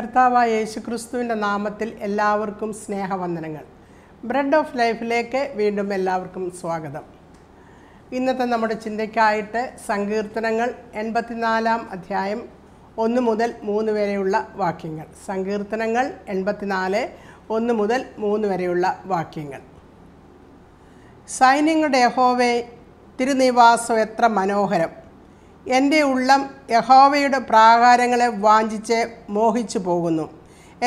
കർത്താവായ യേശുക്രിസ്തുവിൻ്റെ നാമത്തിൽ എല്ലാവർക്കും സ്നേഹവന്ദനങ്ങൾ ബ്രെഡ് ഓഫ് ലൈഫിലേക്ക് വീണ്ടും എല്ലാവർക്കും സ്വാഗതം ഇന്നത്തെ നമ്മുടെ ചിന്തയ്ക്കായിട്ട് സങ്കീർത്തനങ്ങൾ എൺപത്തിനാലാം അധ്യായം ഒന്ന് മുതൽ മൂന്ന് വരെയുള്ള വാക്യങ്ങൾ സങ്കീർത്തനങ്ങൾ എൺപത്തിനാല് ഒന്ന് മുതൽ മൂന്ന് വരെയുള്ള വാക്യങ്ങൾ സൈന്യങ്ങളുടെ യഹോവേ തിരുനിവാസം എത്ര മനോഹരം എൻ്റെ ഉള്ളം യഹോവയുടെ പ്രാകാരങ്ങളെ വാഞ്ചിച്ച് മോഹിച്ചു പോകുന്നു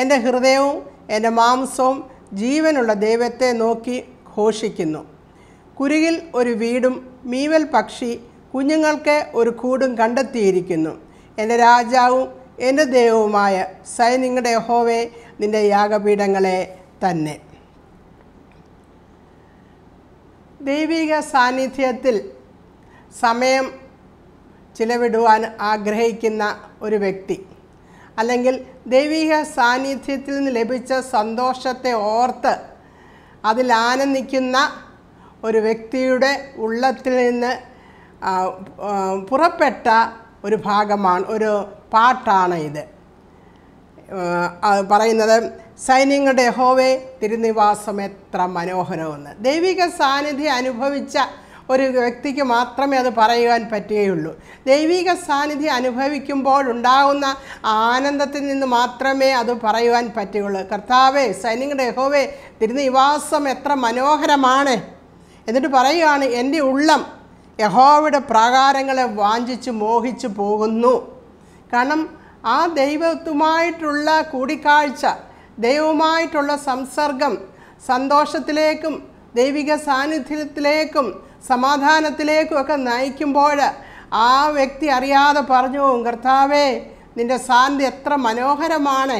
എൻ്റെ ഹൃദയവും എൻ്റെ മാംസവും ജീവനുള്ള ദൈവത്തെ നോക്കി ഘോഷിക്കുന്നു കുരുകിൽ ഒരു വീടും മീവൽ പക്ഷി കുഞ്ഞുങ്ങൾക്ക് ഒരു കൂടും കണ്ടെത്തിയിരിക്കുന്നു എൻ്റെ രാജാവും എൻ്റെ ദൈവവുമായ സൈനിങ്ങളുടെ യഹോവേ നിൻ്റെ യാഗപീഠങ്ങളെ തന്നെ ദൈവിക സാന്നിധ്യത്തിൽ സമയം ചിലവിടുവാൻ ആഗ്രഹിക്കുന്ന ഒരു വ്യക്തി അല്ലെങ്കിൽ ദൈവിക സാന്നിധ്യത്തിൽ നിന്ന് ലഭിച്ച സന്തോഷത്തെ ഓർത്ത് അതിൽ ആനന്ദിക്കുന്ന ഒരു വ്യക്തിയുടെ ഉള്ളത്തിൽ നിന്ന് പുറപ്പെട്ട ഒരു ഭാഗമാണ് ഒരു പാട്ടാണ് ഇത് പറയുന്നത് സൈന്യങ്ങളുടെ ഹോവേ തിരുനിവാസം എത്ര മനോഹരമെന്ന് ദൈവിക സാന്നിധ്യം അനുഭവിച്ച ഒരു വ്യക്തിക്ക് മാത്രമേ അത് പറയുവാൻ പറ്റുകയുള്ളൂ ദൈവിക സാന്നിധ്യം അനുഭവിക്കുമ്പോൾ ഉണ്ടാകുന്ന ആനന്ദത്തിൽ നിന്ന് മാത്രമേ അത് പറയുവാൻ പറ്റുകയുള്ളൂ കർത്താവേ സൈനികരുടെ യഹോവേ തിരുനിവാസം എത്ര മനോഹരമാണ് എന്നിട്ട് പറയുകയാണ് എൻ്റെ ഉള്ളം യഹോവയുടെ പ്രാകാരങ്ങളെ വാഞ്ചിച്ച് മോഹിച്ചു പോകുന്നു കാരണം ആ ദൈവത്തുമായിട്ടുള്ള കൂടിക്കാഴ്ച ദൈവവുമായിട്ടുള്ള സംസർഗം സന്തോഷത്തിലേക്കും ദൈവിക സാന്നിധ്യത്തിലേക്കും സമാധാനത്തിലേക്കുമൊക്കെ നയിക്കുമ്പോൾ ആ വ്യക്തി അറിയാതെ പറഞ്ഞു കർത്താവേ നിൻ്റെ സാന്തി എത്ര മനോഹരമാണ്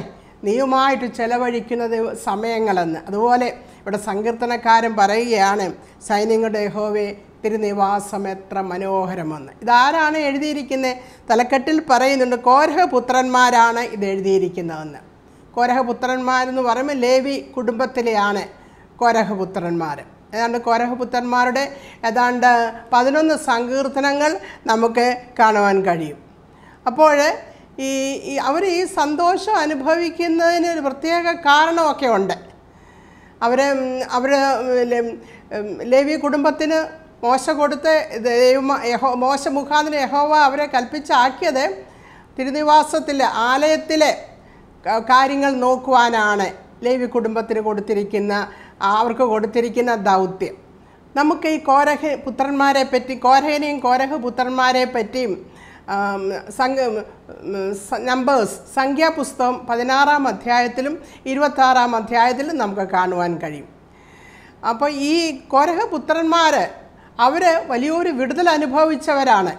നീയുമായിട്ട് ചെലവഴിക്കുന്നത് സമയങ്ങളെന്ന് അതുപോലെ ഇവിടെ സങ്കീർത്തനക്കാരൻ പറയുകയാണ് സൈന്യങ്ങളുടെ യഹോവേ തിരുനിവാസം എത്ര മനോഹരമെന്ന് ഇതാരാണ് എഴുതിയിരിക്കുന്നത് തലക്കെട്ടിൽ പറയുന്നുണ്ട് കോരഹപുത്രന്മാരാണ് ഇത് എഴുതിയിരിക്കുന്നതെന്ന് കോരഹപുത്രന്മാരെന്ന് പറയുമ്പോൾ ലേവി കുടുംബത്തിലെയാണ് കോരഹപുത്രന്മാർ ഏതാണ്ട് കോരഹപുത്രന്മാരുടെ ഏതാണ്ട് പതിനൊന്ന് സങ്കീർത്തനങ്ങൾ നമുക്ക് കാണുവാൻ കഴിയും അപ്പോൾ ഈ അവർ ഈ സന്തോഷം അനുഭവിക്കുന്നതിന് ഒരു പ്രത്യേക കാരണമൊക്കെ ഉണ്ട് അവർ അവർ ലേവി കുടുംബത്തിന് മോശ കൊടുത്ത് ദൈവ യഹോ മോശ മുഖാന്തിന് യഹോവ അവരെ കൽപ്പിച്ചാക്കിയത് തിരുനിവാസത്തിലെ ആലയത്തിലെ കാര്യങ്ങൾ നോക്കുവാനാണ് ലേവി കുടുംബത്തിന് കൊടുത്തിരിക്കുന്ന അവർക്ക് കൊടുത്തിരിക്കുന്ന ദൗത്യം നമുക്ക് ഈ കോരഹ പുത്രന്മാരെ പറ്റി കോരഹനെയും കോരഹ പുത്രന്മാരെ പറ്റിയും സംഘ നമ്പേഴ്സ് സംഖ്യാപുസ്തകം പതിനാറാം അധ്യായത്തിലും ഇരുപത്താറാം അധ്യായത്തിലും നമുക്ക് കാണുവാൻ കഴിയും അപ്പോൾ ഈ കോരഹ പുത്രന്മാർ അവർ വലിയൊരു വിടുതൽ അനുഭവിച്ചവരാണ്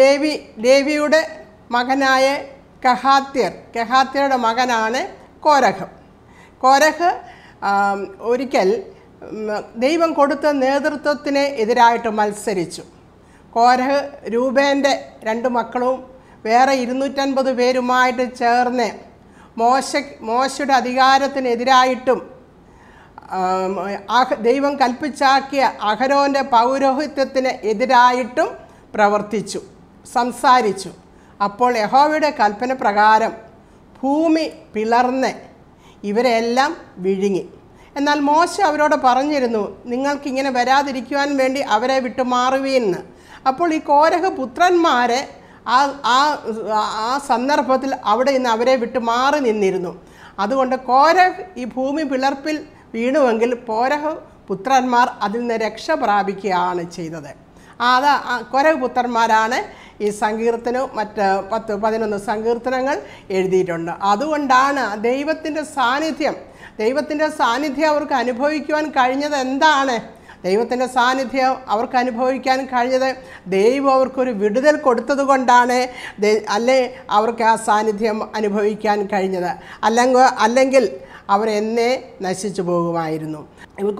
ലേവി ലേവിയുടെ മകനായ കഹാത്യർ കഹാത്യരുടെ മകനാണ് കോരഹ് കോരഹ് ഒരിക്കൽ ദൈവം കൊടുത്ത നേതൃത്വത്തിന് എതിരായിട്ട് മത്സരിച്ചു കോരഹ് രൂപേൻ്റെ രണ്ട് മക്കളും വേറെ ഇരുന്നൂറ്റൻപത് പേരുമായിട്ട് ചേർന്ന് മോശ മോശയുടെ അധികാരത്തിനെതിരായിട്ടും ദൈവം കൽപ്പിച്ചാക്കിയ അഹരോൻ്റെ പൗരോഹിത്യത്തിന് എതിരായിട്ടും പ്രവർത്തിച്ചു സംസാരിച്ചു അപ്പോൾ യഹോവയുടെ കൽപ്പന പ്രകാരം ഭൂമി പിളർന്ന് ഇവരെല്ലാം വിഴുങ്ങി എന്നാൽ മോശ അവരോട് പറഞ്ഞിരുന്നു നിങ്ങൾക്കിങ്ങനെ വരാതിരിക്കുവാൻ വേണ്ടി അവരെ വിട്ടു മാറുവീന്ന് അപ്പോൾ ഈ കോരഹ പുത്രന്മാരെ ആ ആ ആ സന്ദർഭത്തിൽ അവിടെ നിന്ന് അവരെ വിട്ടു മാറി നിന്നിരുന്നു അതുകൊണ്ട് കോരഹ് ഈ ഭൂമി പിളർപ്പിൽ വീണുവെങ്കിൽ പോരഹ് പുത്രന്മാർ അതിൽ നിന്ന് രക്ഷ പ്രാപിക്കുകയാണ് ചെയ്തത് അത് പുത്രന്മാരാണ് ഈ സങ്കീർത്തനവും മറ്റ് പത്ത് പതിനൊന്ന് സങ്കീർത്തനങ്ങൾ എഴുതിയിട്ടുണ്ട് അതുകൊണ്ടാണ് ദൈവത്തിൻ്റെ സാന്നിധ്യം ദൈവത്തിൻ്റെ സാന്നിധ്യം അവർക്ക് അനുഭവിക്കുവാൻ കഴിഞ്ഞത് എന്താണ് ദൈവത്തിൻ്റെ സാന്നിധ്യം അവർക്ക് അനുഭവിക്കാൻ കഴിഞ്ഞത് ദൈവം അവർക്കൊരു വിടുതൽ കൊടുത്തത് കൊണ്ടാണ് അല്ലേ അവർക്ക് ആ സാന്നിധ്യം അനുഭവിക്കാൻ കഴിഞ്ഞത് അല്ലെങ്കിൽ അല്ലെങ്കിൽ അവരെന്നെ നശിച്ചു പോകുമായിരുന്നു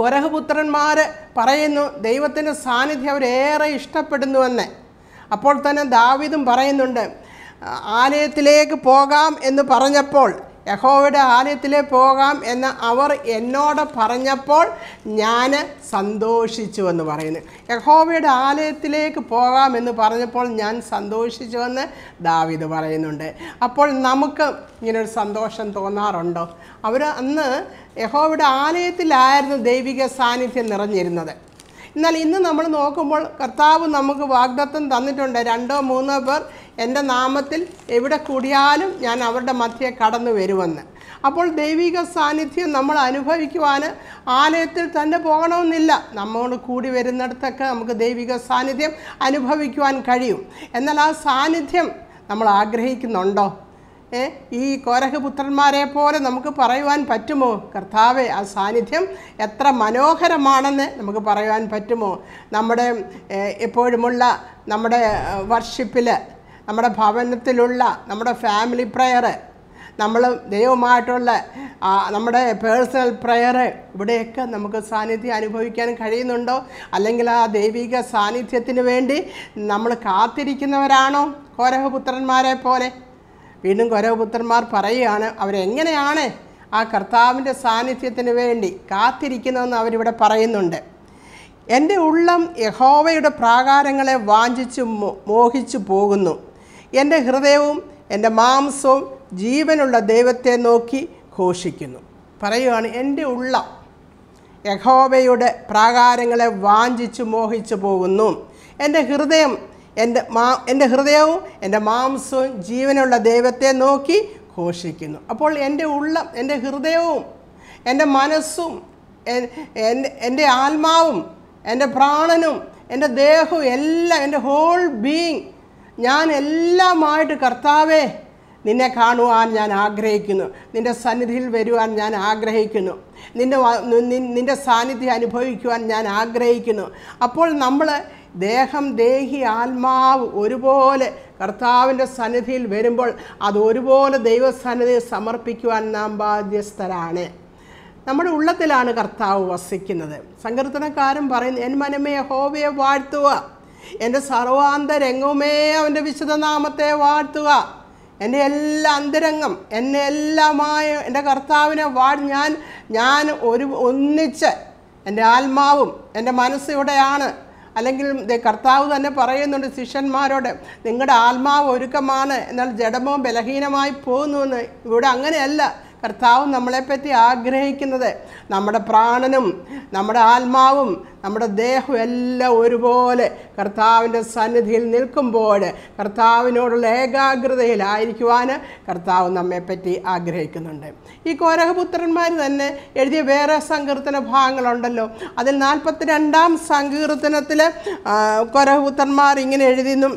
ഗോരഹപുത്രന്മാർ പറയുന്നു ദൈവത്തിൻ്റെ സാന്നിധ്യം അവരേറെ ഇഷ്ടപ്പെടുന്നുവെന്ന് അപ്പോൾ തന്നെ ദാവിദും പറയുന്നുണ്ട് ആലയത്തിലേക്ക് പോകാം എന്ന് പറഞ്ഞപ്പോൾ യഹോവയുടെ ആലയത്തിലെ പോകാം എന്ന് അവർ എന്നോട് പറഞ്ഞപ്പോൾ ഞാൻ സന്തോഷിച്ചു എന്ന് പറയുന്നു യഹോവയുടെ ആലയത്തിലേക്ക് പോകാം എന്ന് പറഞ്ഞപ്പോൾ ഞാൻ സന്തോഷിച്ചുവെന്ന് ദാവിദ് പറയുന്നുണ്ട് അപ്പോൾ നമുക്ക് ഇങ്ങനൊരു സന്തോഷം തോന്നാറുണ്ടോ അവർ അന്ന് യഹോവയുടെ ആലയത്തിലായിരുന്നു ദൈവിക സാന്നിധ്യം നിറഞ്ഞിരുന്നത് എന്നാൽ ഇന്ന് നമ്മൾ നോക്കുമ്പോൾ കർത്താവ് നമുക്ക് വാഗ്ദത്തം തന്നിട്ടുണ്ട് രണ്ടോ മൂന്നോ പേർ എൻ്റെ നാമത്തിൽ എവിടെ കൂടിയാലും ഞാൻ അവരുടെ മധ്യേ കടന്നു വരുമെന്ന് അപ്പോൾ ദൈവിക സാന്നിധ്യം നമ്മൾ അനുഭവിക്കുവാൻ ആലയത്തിൽ തന്നെ പോകണമെന്നില്ല നമ്മോട് കൂടി വരുന്നിടത്തൊക്കെ നമുക്ക് ദൈവിക സാന്നിധ്യം അനുഭവിക്കുവാൻ കഴിയും എന്നാൽ ആ സാന്നിധ്യം നമ്മൾ ആഗ്രഹിക്കുന്നുണ്ടോ ഈ കോരഹപുത്രന്മാരെ പോലെ നമുക്ക് പറയുവാൻ പറ്റുമോ കർത്താവെ ആ സാന്നിധ്യം എത്ര മനോഹരമാണെന്ന് നമുക്ക് പറയുവാൻ പറ്റുമോ നമ്മുടെ എപ്പോഴുമുള്ള നമ്മുടെ വർഷിപ്പിൽ നമ്മുടെ ഭവനത്തിലുള്ള നമ്മുടെ ഫാമിലി പ്രെയർ നമ്മൾ ദൈവമായിട്ടുള്ള നമ്മുടെ പേഴ്സണൽ പ്രെയർ ഇവിടെയൊക്കെ നമുക്ക് സാന്നിധ്യം അനുഭവിക്കാൻ കഴിയുന്നുണ്ടോ അല്ലെങ്കിൽ ആ ദൈവിക സാന്നിധ്യത്തിന് വേണ്ടി നമ്മൾ കാത്തിരിക്കുന്നവരാണോ കോരഹപുത്രന്മാരെ പോലെ വീണ്ടും കോരഹപുത്രന്മാർ പറയുകയാണ് അവരെങ്ങനെയാണ് ആ കർത്താവിൻ്റെ സാന്നിധ്യത്തിന് വേണ്ടി കാത്തിരിക്കുന്നതെന്ന് അവരിവിടെ പറയുന്നുണ്ട് എൻ്റെ ഉള്ളം യഹോവയുടെ പ്രാകാരങ്ങളെ വാഞ്ചിച്ച് മോഹിച്ചു പോകുന്നു എൻ്റെ ഹൃദയവും എൻ്റെ മാംസവും ജീവനുള്ള ദൈവത്തെ നോക്കി ഘോഷിക്കുന്നു പറയുകയാണ് എൻ്റെ ഉള്ള യഹോബയുടെ പ്രാകാരങ്ങളെ വാഞ്ചിച്ചു മോഹിച്ചു പോകുന്നു എൻ്റെ ഹൃദയം എൻ്റെ മാ എൻ്റെ ഹൃദയവും എൻ്റെ മാംസവും ജീവനുള്ള ദൈവത്തെ നോക്കി ഘോഷിക്കുന്നു അപ്പോൾ എൻ്റെ ഉള്ള എൻ്റെ ഹൃദയവും എൻ്റെ മനസ്സും എൻ്റെ ആത്മാവും എൻ്റെ പ്രാണനും എൻ്റെ ദേഹവും എല്ലാം എൻ്റെ ഹോൾ ബീങ് ഞാൻ എല്ലാമായിട്ട് കർത്താവേ നിന്നെ കാണുവാൻ ഞാൻ ആഗ്രഹിക്കുന്നു നിൻ്റെ സന്നിധിയിൽ വരുവാൻ ഞാൻ ആഗ്രഹിക്കുന്നു നിൻ്റെ നിൻ്റെ സാന്നിധ്യം അനുഭവിക്കുവാൻ ഞാൻ ആഗ്രഹിക്കുന്നു അപ്പോൾ നമ്മൾ ദേഹം ദേഹി ആത്മാവ് ഒരുപോലെ കർത്താവിൻ്റെ സന്നിധിയിൽ വരുമ്പോൾ അത് ഒരുപോലെ ദൈവസന്നിധി സമർപ്പിക്കുവാൻ നാം ബാധ്യസ്ഥരാണ് നമ്മുടെ ഉള്ളത്തിലാണ് കർത്താവ് വസിക്കുന്നത് സങ്കീർത്തനക്കാരൻ പറയുന്നു എൻ മനമേ ഹോവയെ വാഴ്ത്തുക എൻ്റെ സർവാന്തരംഗവുമേ അവൻ്റെ വിശുദ്ധനാമത്തെ വാഴ്ത്തുക എൻ്റെ എല്ലാ അന്തരംഗം എന്നെ എല്ലാമായ എൻ്റെ കർത്താവിനെ വാഴ് ഞാൻ ഞാൻ ഒരു ഒന്നിച്ച് എൻ്റെ ആത്മാവും എൻ്റെ മനസ്സിവിടെയാണ് അല്ലെങ്കിൽ കർത്താവ് തന്നെ പറയുന്നുണ്ട് ശിഷ്യന്മാരോട് നിങ്ങളുടെ ആത്മാവ് ഒരുക്കമാണ് എന്നാൽ ജഡമോ ബലഹീനമായി പോകുന്നു എന്ന് ഇവിടെ അങ്ങനെയല്ല കർത്താവ് നമ്മളെപ്പറ്റി ആഗ്രഹിക്കുന്നത് നമ്മുടെ പ്രാണനും നമ്മുടെ ആത്മാവും നമ്മുടെ ദേഹവും എല്ലാം ഒരുപോലെ കർത്താവിൻ്റെ സന്നിധിയിൽ നിൽക്കുമ്പോൾ കർത്താവിനോടുള്ള ഏകാഗ്രതയിലായിരിക്കുവാൻ കർത്താവ് നമ്മെപ്പറ്റി ആഗ്രഹിക്കുന്നുണ്ട് ഈ കോരഹപുത്രന്മാർ തന്നെ എഴുതിയ വേറെ സങ്കീർത്തന ഭാഗങ്ങളുണ്ടല്ലോ അതിൽ നാൽപ്പത്തി രണ്ടാം സങ്കീർത്തനത്തിൽ കോരഹപുത്രന്മാർ ഇങ്ങനെ എഴുതിയെന്നും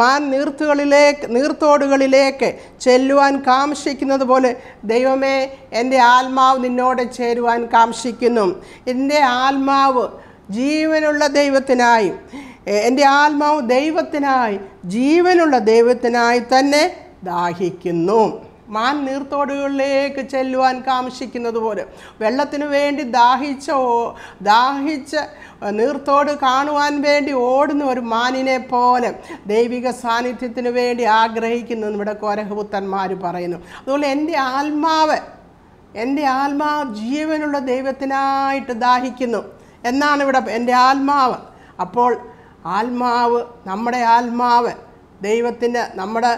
മാൻ നീർത്തുകളിലേക്ക് നീർത്തോടുകളിലേക്ക് ചെല്ലുവാൻ കാംഷിക്കുന്നത് പോലെ ദൈവമേ എൻ്റെ ആത്മാവ് നിന്നോട് ചേരുവാൻ കാംഷിക്കുന്നു എൻ്റെ ആത്മാവ് ജീവനുള്ള ദൈവത്തിനായി എൻ്റെ ആത്മാവ് ദൈവത്തിനായി ജീവനുള്ള ദൈവത്തിനായി തന്നെ ദാഹിക്കുന്നു മാൻ നീർത്തോടുകളിലേക്ക് ചെല്ലുവാൻ കാംക്ഷിക്കുന്നത് പോലെ വെള്ളത്തിനു വേണ്ടി ദാഹിച്ച ദാഹിച്ച നീർത്തോട് കാണുവാൻ വേണ്ടി ഓടുന്ന ഒരു മാനിനെ പോലെ ദൈവിക സാന്നിധ്യത്തിന് വേണ്ടി ആഗ്രഹിക്കുന്നു നമ്മുടെ കോരഹപുത്തന്മാർ പറയുന്നു അതുപോലെ എൻ്റെ ആത്മാവ് എൻ്റെ ആത്മാവ് ജീവനുള്ള ദൈവത്തിനായിട്ട് ദാഹിക്കുന്നു എന്നാണ് ഇവിടെ എൻ്റെ ആത്മാവ് അപ്പോൾ ആത്മാവ് നമ്മുടെ ആത്മാവ് ദൈവത്തിൻ്റെ നമ്മുടെ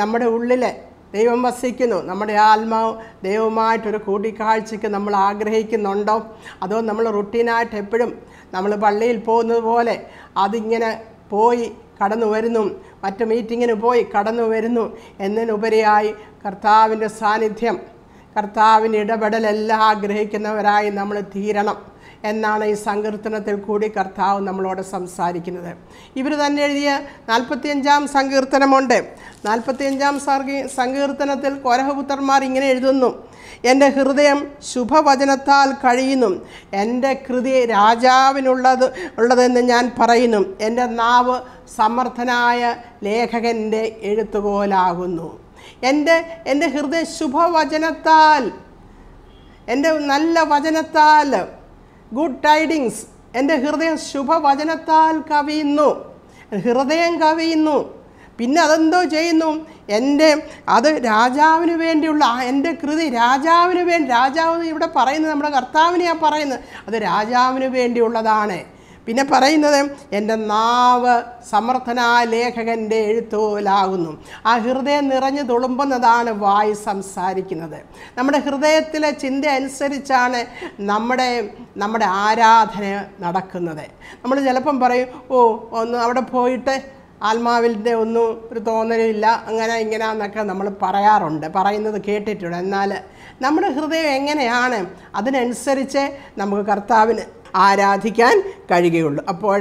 നമ്മുടെ ഉള്ളിലെ ദൈവം വസിക്കുന്നു നമ്മുടെ ആത്മാവ് ദൈവമായിട്ടൊരു കൂടിക്കാഴ്ചയ്ക്ക് നമ്മൾ ആഗ്രഹിക്കുന്നുണ്ടോ അതോ നമ്മൾ റുട്ടീനായിട്ട് എപ്പോഴും നമ്മൾ പള്ളിയിൽ പോകുന്നത് പോലെ അതിങ്ങനെ പോയി കടന്നു വരുന്നു മറ്റ് മീറ്റിങ്ങിന് പോയി കടന്നു വരുന്നു എന്നതിനുപരിയായി കർത്താവിൻ്റെ സാന്നിധ്യം കർത്താവിൻ്റെ ഇടപെടലെല്ലാം ആഗ്രഹിക്കുന്നവരായി നമ്മൾ തീരണം എന്നാണ് ഈ സങ്കീർത്തനത്തിൽ കൂടി കർത്താവ് നമ്മളോട് സംസാരിക്കുന്നത് ഇവർ തന്നെ എഴുതിയ നാൽപ്പത്തിയഞ്ചാം സങ്കീർത്തനമുണ്ട് നാൽപ്പത്തിയഞ്ചാം സർഗീ സങ്കീർത്തനത്തിൽ കോരഹപുത്രന്മാർ ഇങ്ങനെ എഴുതുന്നു എൻ്റെ ഹൃദയം ശുഭവചനത്താൽ കഴിയുന്നു എൻ്റെ കൃതി രാജാവിനുള്ളത് ഉള്ളതെന്ന് ഞാൻ പറയുന്നു എൻ്റെ നാവ് സമർത്ഥനായ ലേഖകൻ്റെ എഴുത്തുകോലാകുന്നു എൻ്റെ എൻ്റെ ഹൃദയ ശുഭവചനത്താൽ എൻ്റെ നല്ല വചനത്താൽ ഗുഡ് ടൈഡിങ്സ് എൻ്റെ ഹൃദയം ശുഭവചനത്താൽ കവിയുന്നു ഹൃദയം കവിയുന്നു പിന്നെ അതെന്തോ ചെയ്യുന്നു എൻ്റെ അത് രാജാവിന് വേണ്ടിയുള്ള എൻ്റെ കൃതി രാജാവിന് വേണ്ടി രാജാവ് ഇവിടെ പറയുന്നത് നമ്മുടെ കർത്താവിനെയാണ് പറയുന്നത് അത് രാജാവിന് വേണ്ടിയുള്ളതാണ് പിന്നെ പറയുന്നത് എൻ്റെ നാവ് സമർത്ഥനായ ലേഖകൻ്റെ എഴുത്തോലാകുന്നു ആ ഹൃദയം നിറഞ്ഞു തുളുമ്പുന്നതാണ് വായു സംസാരിക്കുന്നത് നമ്മുടെ ഹൃദയത്തിലെ ചിന്ത അനുസരിച്ചാണ് നമ്മുടെ നമ്മുടെ ആരാധന നടക്കുന്നത് നമ്മൾ ചിലപ്പം പറയും ഓ ഒന്ന് അവിടെ പോയിട്ട് ആത്മാവിൻ്റെ ഒന്നും ഒരു തോന്നലില്ല അങ്ങനെ ഇങ്ങനെ എന്നൊക്കെ നമ്മൾ പറയാറുണ്ട് പറയുന്നത് കേട്ടിട്ടുണ്ട് എന്നാൽ നമ്മുടെ ഹൃദയം എങ്ങനെയാണ് അതിനനുസരിച്ച് നമുക്ക് കർത്താവിന് ആരാധിക്കാൻ കഴിയുകയുള്ളൂ അപ്പോൾ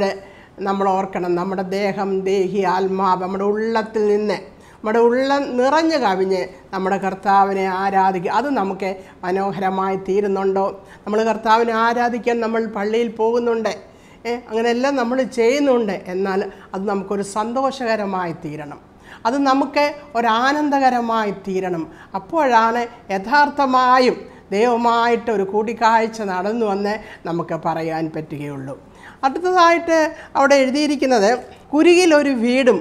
നമ്മൾ ഓർക്കണം നമ്മുടെ ദേഹം ദേഹി ആത്മാവ് നമ്മുടെ ഉള്ളത്തിൽ നിന്ന് നമ്മുടെ ഉള്ളം നിറഞ്ഞു കവിഞ്ഞ് നമ്മുടെ കർത്താവിനെ ആരാധിക്കുക അത് നമുക്ക് മനോഹരമായി തീരുന്നുണ്ടോ നമ്മൾ കർത്താവിനെ ആരാധിക്കാൻ നമ്മൾ പള്ളിയിൽ പോകുന്നുണ്ട് അങ്ങനെയെല്ലാം നമ്മൾ ചെയ്യുന്നുണ്ട് എന്നാൽ അത് നമുക്കൊരു സന്തോഷകരമായി തീരണം അത് നമുക്ക് ഒരാനന്ദകരമായി തീരണം അപ്പോഴാണ് യഥാർത്ഥമായും ദൈവമായിട്ട് ഒരു കൂടിക്കാഴ്ച നടന്നു എന്ന് നമുക്ക് പറയാൻ പറ്റുകയുള്ളൂ അടുത്തതായിട്ട് അവിടെ എഴുതിയിരിക്കുന്നത് കുരുകിലൊരു ഒരു വീടും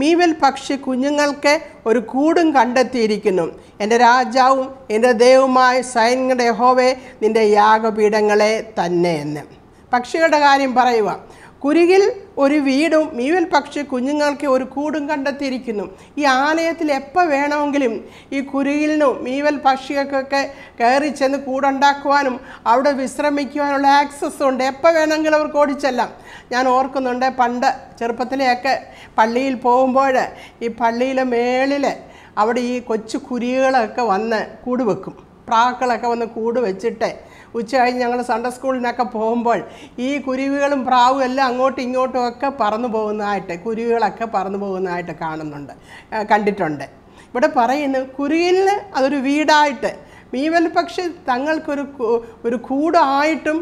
മീവൽ പക്ഷി കുഞ്ഞുങ്ങൾക്ക് ഒരു കൂടും കണ്ടെത്തിയിരിക്കുന്നു എൻ്റെ രാജാവും എൻ്റെ ദൈവവുമായ സൈന്യങ്ങളുടെ ഹോവേ നിൻ്റെ യാഗപീഠങ്ങളെ തന്നെ എന്ന് പക്ഷികളുടെ കാര്യം പറയുക കുരുകിൽ ഒരു വീടും മീവൽ പക്ഷി കുഞ്ഞുങ്ങൾക്ക് ഒരു കൂടും കണ്ടെത്തിയിരിക്കുന്നു ഈ ആലയത്തിൽ എപ്പോൾ വേണമെങ്കിലും ഈ കുരുകിലിനും മീവൽ പക്ഷികൾക്കൊക്കെ കയറി ചെന്ന് കൂടുണ്ടാക്കുവാനും അവിടെ വിശ്രമിക്കുവാനുള്ള ആക്സസ് ഉണ്ട് എപ്പോൾ വേണമെങ്കിലും അവർക്ക് ഓടിച്ചെല്ലാം ഞാൻ ഓർക്കുന്നുണ്ട് പണ്ട് ചെറുപ്പത്തിലെയൊക്കെ പള്ളിയിൽ പോകുമ്പോൾ ഈ പള്ളിയിലെ മേളിൽ അവിടെ ഈ കൊച്ചു കുരികളൊക്കെ വന്ന് കൂടുവെക്കും വെക്കും പ്രാക്കളൊക്കെ വന്ന് കൂട് വെച്ചിട്ട് ഉച്ചയായി ഞങ്ങൾ സൺഡേ സ്കൂളിനൊക്കെ പോകുമ്പോൾ ഈ കുരുവികളും പ്രാവും എല്ലാം അങ്ങോട്ടും ഇങ്ങോട്ടും ഒക്കെ പറന്നു പോകുന്നതായിട്ട് കുരുവികളൊക്കെ പറന്നു പോകുന്നതായിട്ട് കാണുന്നുണ്ട് കണ്ടിട്ടുണ്ട് ഇവിടെ പറയുന്നത് കുരുവിന് അതൊരു വീടായിട്ട് മീവൽ പക്ഷി തങ്ങൾക്കൊരു ഒരു കൂടായിട്ടും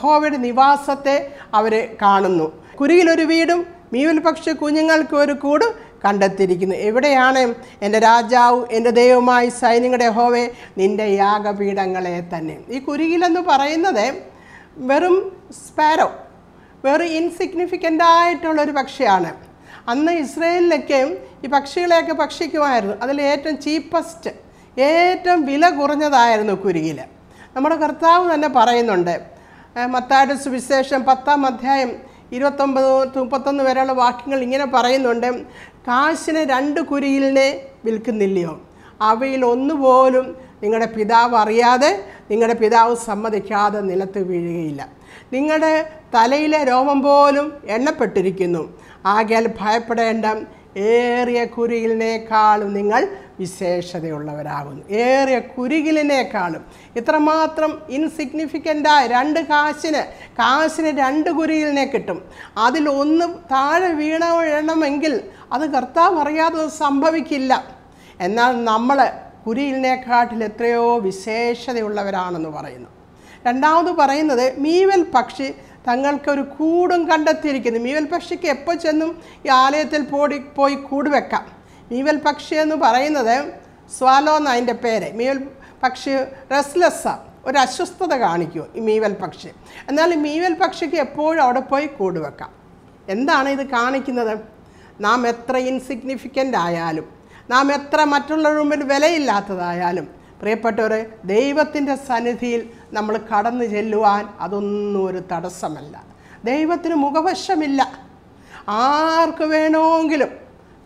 ഹോവയുടെ നിവാസത്തെ അവർ കാണുന്നു കുരുവിലൊരു വീടും മീവൽ പക്ഷി കുഞ്ഞുങ്ങൾക്ക് ഒരു കൂടും കണ്ടെത്തിയിരിക്കുന്നു എവിടെയാണ് എൻ്റെ രാജാവ് എൻ്റെ ദൈവമായി സൈന്യങ്ങളുടെ ഹോവേ നിൻ്റെ യാഗപീഠങ്ങളെ തന്നെ ഈ കുരുകിലെന്ന് പറയുന്നത് വെറും സ്പാരോ വെറും ഇൻസിഗ്നിഫിക്കൻ്റ് ആയിട്ടുള്ളൊരു പക്ഷിയാണ് അന്ന് ഇസ്രയേലിലൊക്കെ ഈ പക്ഷികളെയൊക്കെ ഭക്ഷിക്കുമായിരുന്നു അതിൽ ഏറ്റവും ചീപ്പസ്റ്റ് ഏറ്റവും വില കുറഞ്ഞതായിരുന്നു കുരുകിൽ നമ്മുടെ കർത്താവ് തന്നെ പറയുന്നുണ്ട് മത്തായുടെ സുവിശേഷം പത്താം അധ്യായം ഇരുപത്തൊമ്പത് മുപ്പത്തൊന്ന് വരെയുള്ള വാക്യങ്ങൾ ഇങ്ങനെ പറയുന്നുണ്ട് കാശിന് രണ്ട് കുരിയിലിനെ വിൽക്കുന്നില്ലയോ അവയിൽ ഒന്നുപോലും നിങ്ങളുടെ പിതാവ് അറിയാതെ നിങ്ങളുടെ പിതാവ് സമ്മതിക്കാതെ നിലത്ത് വീഴുകയില്ല നിങ്ങളുടെ തലയിലെ രോമം പോലും എണ്ണപ്പെട്ടിരിക്കുന്നു ആകയാൽ ഭയപ്പെടേണ്ട ഏറിയ കുരിയിലിനേക്കാളും നിങ്ങൾ വിശേഷതയുള്ളവരാകുന്നു ഏറെ കുരുകിലിനേക്കാളും ഇത്രമാത്രം ഇൻസിഗ്നിഫിക്കൻ്റായ രണ്ട് കാശിന് കാശിന് രണ്ട് കുരുകിലിനെ കിട്ടും അതിൽ ഒന്ന് താഴെ വീണ വീണമെങ്കിൽ അത് കർത്താവ് അറിയാതെ സംഭവിക്കില്ല എന്നാൽ നമ്മൾ കുരിയിലിനെക്കാട്ടിൽ എത്രയോ വിശേഷതയുള്ളവരാണെന്ന് പറയുന്നു രണ്ടാമത് പറയുന്നത് മീവൽ പക്ഷി തങ്ങൾക്കൊരു കൂടും കണ്ടെത്തിയിരിക്കുന്നു മീവൽ പക്ഷിക്ക് എപ്പോൾ ചെന്നും ഈ ആലയത്തിൽ പോടി പോയി കൂട് വെക്കാം മീവൽ പക്ഷി എന്ന് പറയുന്നത് സ്വാലോ എന്ന അതിൻ്റെ പേര് മീവൽ പക്ഷി റെസ്ലെസ്സാണ് ഒരു അസ്വസ്ഥത കാണിക്കൂ ഈ മീവൽ പക്ഷി എന്നാൽ ഈ മീവൽ പക്ഷിക്ക് എപ്പോഴും അവിടെ പോയി കൂട് എന്താണ് ഇത് കാണിക്കുന്നത് നാം എത്ര ഇൻസിഗ്നിഫിക്കൻ്റ് ആയാലും നാം എത്ര മറ്റുള്ളവരുടെ മുമ്പിൽ വിലയില്ലാത്തതായാലും പ്രിയപ്പെട്ടവരെ ദൈവത്തിൻ്റെ സന്നിധിയിൽ നമ്മൾ കടന്നു ചെല്ലുവാൻ അതൊന്നും ഒരു തടസ്സമല്ല ദൈവത്തിന് മുഖവശമില്ല ആർക്ക് വേണമെങ്കിലും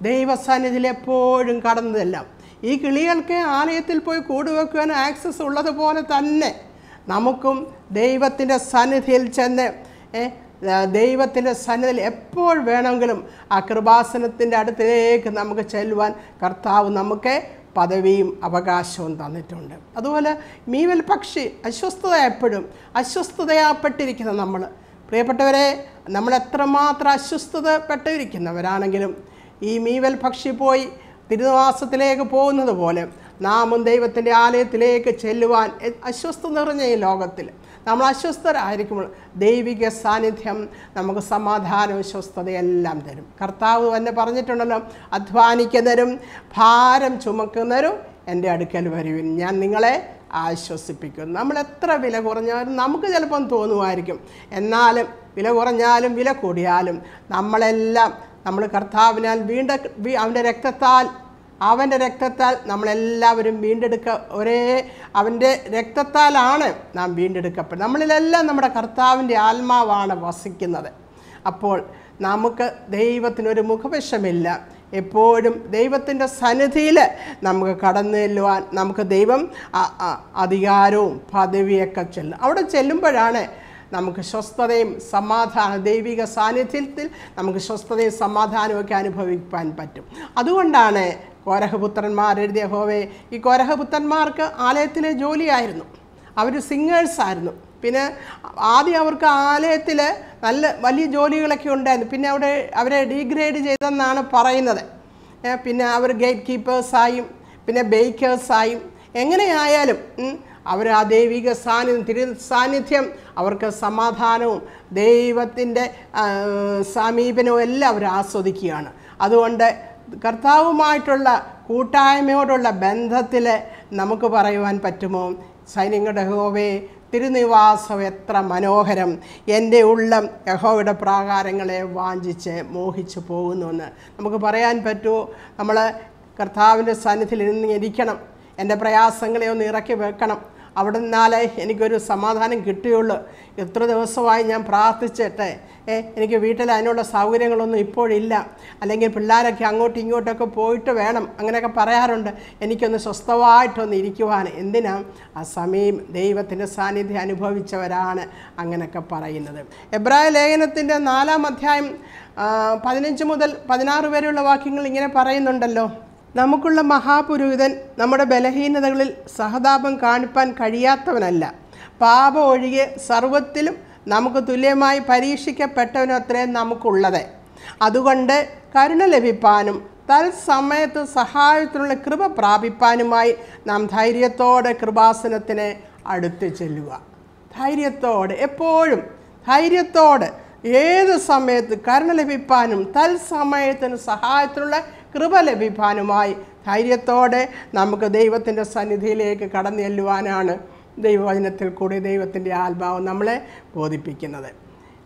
ദൈവസാന്നിധിയിൽ എപ്പോഴും കടന്നതെല്ലാം ഈ കിളികൾക്ക് ആലയത്തിൽ പോയി കൂടുവെക്കുവാൻ ആക്സസ് ഉള്ളതുപോലെ തന്നെ നമുക്കും ദൈവത്തിൻ്റെ സന്നിധിയിൽ ചെന്ന് ദൈവത്തിൻ്റെ സന്നിധിയിൽ എപ്പോൾ വേണമെങ്കിലും ആ കൃപാസനത്തിൻ്റെ അടുത്തേക്ക് നമുക്ക് ചെല്ലുവാൻ കർത്താവ് നമുക്ക് പദവിയും അവകാശവും തന്നിട്ടുണ്ട് അതുപോലെ മീവൽ പക്ഷി അസ്വസ്ഥത എപ്പോഴും അസ്വസ്ഥതയാപ്പെട്ടിരിക്കുന്ന നമ്മൾ പ്രിയപ്പെട്ടവരെ നമ്മൾ എത്രമാത്രം അസ്വസ്ഥതപ്പെട്ടിരിക്കുന്നവരാണെങ്കിലും ഈ മീവൽ പക്ഷി പോയി തിരുനിവാസത്തിലേക്ക് പോകുന്നത് പോലെ നാമും ദൈവത്തിൻ്റെ ആലയത്തിലേക്ക് ചെല്ലുവാൻ അസ്വസ്ഥ നിറഞ്ഞ ഈ ലോകത്തിൽ നമ്മൾ അസ്വസ്ഥരായിരിക്കുമ്പോൾ ദൈവിക സാന്നിധ്യം നമുക്ക് സമാധാനവും സ്വസ്ഥതയെല്ലാം തരും കർത്താവ് തന്നെ പറഞ്ഞിട്ടുണ്ടല്ലോ അധ്വാനിക്കുന്നവരും ഭാരം ചുമക്കുന്നവരും എൻ്റെ അടുക്കൽ വരുവിൻ ഞാൻ നിങ്ങളെ ആശ്വസിപ്പിക്കും നമ്മൾ എത്ര വില കുറഞ്ഞാലും നമുക്ക് ചിലപ്പം തോന്നുമായിരിക്കും എന്നാലും വില കുറഞ്ഞാലും വില കൂടിയാലും നമ്മളെല്ലാം നമ്മൾ കർത്താവിനാൽ വീണ്ട അവൻ്റെ രക്തത്താൽ അവൻ്റെ രക്തത്താൽ നമ്മളെല്ലാവരും വീണ്ടെടുക്ക ഒരേ അവൻ്റെ രക്തത്താലാണ് നാം വീണ്ടെടുക്കപ്പെടുന്നത് നമ്മളിലെല്ലാം നമ്മുടെ കർത്താവിൻ്റെ ആത്മാവാണ് വസിക്കുന്നത് അപ്പോൾ നമുക്ക് ദൈവത്തിനൊരു മുഖവശമില്ല എപ്പോഴും ദൈവത്തിൻ്റെ സന്നിധിയിൽ നമുക്ക് കടന്നു ചെല്ലുവാൻ നമുക്ക് ദൈവം അധികാരവും പദവിയൊക്കെ ചെല്ലും അവിടെ ചെല്ലുമ്പോഴാണ് നമുക്ക് സ്വസ്ഥതയും സമാധാന ദൈവിക സാന്നിധ്യത്തിൽ നമുക്ക് സ്വസ്ഥതയും സമാധാനവും ഒക്കെ അനുഭവിക്കാൻ പറ്റും അതുകൊണ്ടാണ് കോരഹപുത്രന്മാർ എഴുതിയ ഹോവേ ഈ കോരഹപുത്രന്മാർക്ക് ആലയത്തിലെ ജോലിയായിരുന്നു അവർ സിംഗേഴ്സായിരുന്നു പിന്നെ ആദ്യം അവർക്ക് ആലയത്തിൽ നല്ല വലിയ ജോലികളൊക്കെ ഉണ്ടായിരുന്നു പിന്നെ അവിടെ അവരെ ഡീഗ്രേഡ് ചെയ്തെന്നാണ് പറയുന്നത് പിന്നെ അവർ ഗേറ്റ് കീപ്പേഴ്സായും പിന്നെ ബേക്കേഴ്സായും എങ്ങനെയായാലും അവർ ആ ദൈവിക സാന്നിധ്യം തിരു സാന്നിധ്യം അവർക്ക് സമാധാനവും ദൈവത്തിൻ്റെ സമീപനവും എല്ലാം അവർ ആസ്വദിക്കുകയാണ് അതുകൊണ്ട് കർത്താവുമായിട്ടുള്ള കൂട്ടായ്മയോടുള്ള ബന്ധത്തിൽ നമുക്ക് പറയുവാൻ പറ്റുമോ സൈനികരുടെ ഹോവേ തിരുനിവാസം എത്ര മനോഹരം എൻ്റെ ഉള്ളം യഹോയുടെ പ്രാകാരങ്ങളെ വാഞ്ചിച്ച് മോഹിച്ചു പോകുന്നുവെന്ന് നമുക്ക് പറയാൻ പറ്റുമോ നമ്മൾ കർത്താവിൻ്റെ സന്നിധിയിൽ ഇരുന്ന് ഇരിക്കണം എൻ്റെ പ്രയാസങ്ങളെ ഒന്ന് ഇറക്കി വെക്കണം അവിടെ നിന്നാലേ എനിക്കൊരു സമാധാനം കിട്ടുകയുള്ളൂ എത്ര ദിവസമായി ഞാൻ പ്രാർത്ഥിച്ചിട്ട് ഏ എനിക്ക് വീട്ടിൽ അതിനുള്ള സൗകര്യങ്ങളൊന്നും ഇപ്പോഴില്ല അല്ലെങ്കിൽ പിള്ളേരൊക്കെ അങ്ങോട്ടും ഇങ്ങോട്ടൊക്കെ പോയിട്ട് വേണം അങ്ങനെയൊക്കെ പറയാറുണ്ട് എനിക്കൊന്ന് സ്വസ്ഥമായിട്ടൊന്ന് ഇരിക്കുവാൻ എന്തിനാ ആ സമയം ദൈവത്തിൻ്റെ സാന്നിധ്യം അനുഭവിച്ചവരാണ് അങ്ങനെയൊക്കെ പറയുന്നത് എബ്രായ ലേഖനത്തിൻ്റെ നാലാം അധ്യായം പതിനഞ്ച് മുതൽ പതിനാറ് വരെയുള്ള വാക്യങ്ങൾ ഇങ്ങനെ പറയുന്നുണ്ടല്ലോ നമുക്കുള്ള മഹാപുരോഹിതൻ നമ്മുടെ ബലഹീനതകളിൽ സഹതാപം കാണിപ്പാൻ കഴിയാത്തവനല്ല പാപ ഒഴികെ സർവത്തിലും നമുക്ക് തുല്യമായി പരീക്ഷിക്കപ്പെട്ടവനും അത്രയും നമുക്കുള്ളത് അതുകൊണ്ട് കരുണ ലഭിപ്പാനും തത്സമയത്ത് സഹായത്തിനുള്ള കൃപ പ്രാപിപ്പാനുമായി നാം ധൈര്യത്തോടെ കൃപാസനത്തിന് അടുത്ത് ചെല്ലുക ധൈര്യത്തോടെ എപ്പോഴും ധൈര്യത്തോടെ ഏത് സമയത്ത് കരുണ ലഭിപ്പാനും തത്സമയത്തിന് സഹായത്തിനുള്ള കൃപ ലഭിപ്പാനുമായി ധൈര്യത്തോടെ നമുക്ക് ദൈവത്തിൻ്റെ സന്നിധിയിലേക്ക് കടന്നു ചെല്ലുവാനാണ് ദൈവവചനത്തിൽ കൂടി ദൈവത്തിൻ്റെ ആത്മാവം നമ്മളെ ബോധിപ്പിക്കുന്നത്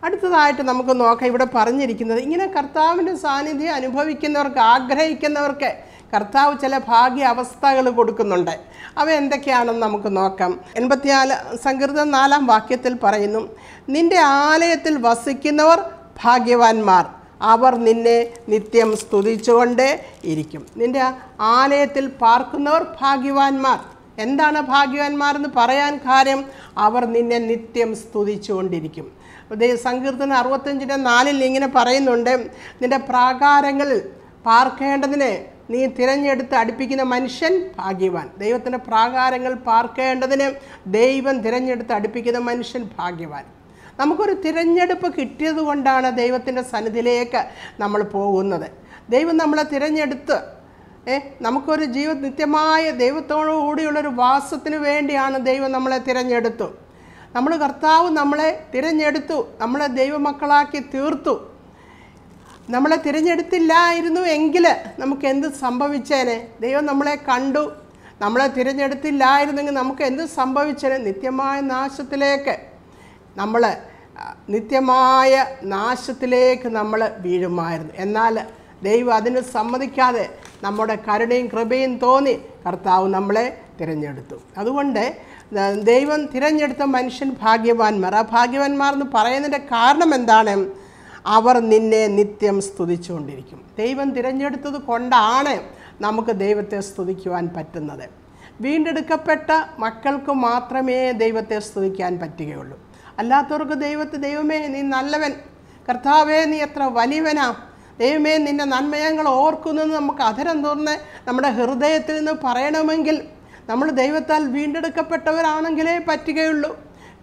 അടുത്തതായിട്ട് നമുക്ക് നോക്കാം ഇവിടെ പറഞ്ഞിരിക്കുന്നത് ഇങ്ങനെ കർത്താവിൻ്റെ സാന്നിധ്യം അനുഭവിക്കുന്നവർക്ക് ആഗ്രഹിക്കുന്നവർക്ക് കർത്താവ് ചില ഭാഗ്യ അവസ്ഥകൾ കൊടുക്കുന്നുണ്ട് അവ എന്തൊക്കെയാണെന്ന് നമുക്ക് നോക്കാം എൺപത്തിനാല് സങ്കീർത്തം നാലാം വാക്യത്തിൽ പറയുന്നു നിന്റെ ആലയത്തിൽ വസിക്കുന്നവർ ഭാഗ്യവാന്മാർ അവർ നിന്നെ നിത്യം സ്തുതിച്ചുകൊണ്ട് ഇരിക്കും നിന്റെ ആലയത്തിൽ പാർക്കുന്നവർ ഭാഗ്യവാന്മാർ എന്താണ് ഭാഗ്യവാന്മാർ എന്ന് പറയാൻ കാര്യം അവർ നിന്നെ നിത്യം സ്തുതിച്ചുകൊണ്ടിരിക്കും സങ്കീർത്തന അറുപത്തഞ്ചിൻ്റെ നാലിൽ ഇങ്ങനെ പറയുന്നുണ്ട് നിന്റെ പ്രാകാരങ്ങളിൽ പാർക്കേണ്ടതിന് നീ തിരഞ്ഞെടുത്ത് അടുപ്പിക്കുന്ന മനുഷ്യൻ ഭാഗ്യവാൻ ദൈവത്തിൻ്റെ പ്രാകാരങ്ങൾ പാർക്കേണ്ടതിന് ദൈവം തിരഞ്ഞെടുത്ത് അടുപ്പിക്കുന്ന മനുഷ്യൻ ഭാഗ്യവാൻ നമുക്കൊരു തിരഞ്ഞെടുപ്പ് കിട്ടിയത് കൊണ്ടാണ് ദൈവത്തിൻ്റെ സന്നിധിയിലേക്ക് നമ്മൾ പോകുന്നത് ദൈവം നമ്മളെ തിരഞ്ഞെടുത്ത് ഏ നമുക്കൊരു ജീവ നിത്യമായ ദൈവത്തോടു കൂടിയുള്ളൊരു വാസത്തിന് വേണ്ടിയാണ് ദൈവം നമ്മളെ തിരഞ്ഞെടുത്തു നമ്മൾ കർത്താവ് നമ്മളെ തിരഞ്ഞെടുത്തു നമ്മളെ ദൈവമക്കളാക്കി തീർത്തു നമ്മളെ തിരഞ്ഞെടുത്തില്ലായിരുന്നു എങ്കിൽ നമുക്ക് എന്ത് സംഭവിച്ചേനെ ദൈവം നമ്മളെ കണ്ടു നമ്മളെ തിരഞ്ഞെടുത്തില്ലായിരുന്നെങ്കിൽ നമുക്ക് എന്ത് സംഭവിച്ചേനെ നിത്യമായ നാശത്തിലേക്ക് നമ്മൾ നിത്യമായ നാശത്തിലേക്ക് നമ്മൾ വീഴുമായിരുന്നു എന്നാൽ ദൈവം അതിന് സമ്മതിക്കാതെ നമ്മുടെ കരുണയും കൃപയും തോന്നി കർത്താവ് നമ്മളെ തിരഞ്ഞെടുത്തു അതുകൊണ്ട് ദൈവം തിരഞ്ഞെടുത്ത മനുഷ്യൻ ഭാഗ്യവാന്മാർ ആ ഭാഗ്യവാന്മാർ എന്ന് പറയുന്നതിൻ്റെ കാരണം എന്താണ് അവർ നിന്നെ നിത്യം സ്തുതിച്ചുകൊണ്ടിരിക്കും ദൈവം തിരഞ്ഞെടുത്തത് കൊണ്ടാണ് നമുക്ക് ദൈവത്തെ സ്തുതിക്കുവാൻ പറ്റുന്നത് വീണ്ടെടുക്കപ്പെട്ട മക്കൾക്ക് മാത്രമേ ദൈവത്തെ സ്തുതിക്കാൻ പറ്റുകയുള്ളൂ അല്ലാത്തവർക്ക് ദൈവത്തെ ദൈവമേ നീ നല്ലവൻ കർത്താവേ നീ എത്ര വലിയവനാ ദൈവമേ നിൻ്റെ നന്മയങ്ങൾ ഓർക്കുന്നത് നമുക്ക് അധരം തോന്നുന്ന നമ്മുടെ ഹൃദയത്തിൽ നിന്ന് പറയണമെങ്കിൽ നമ്മൾ ദൈവത്താൽ വീണ്ടെടുക്കപ്പെട്ടവരാണെങ്കിലേ പറ്റുകയുള്ളൂ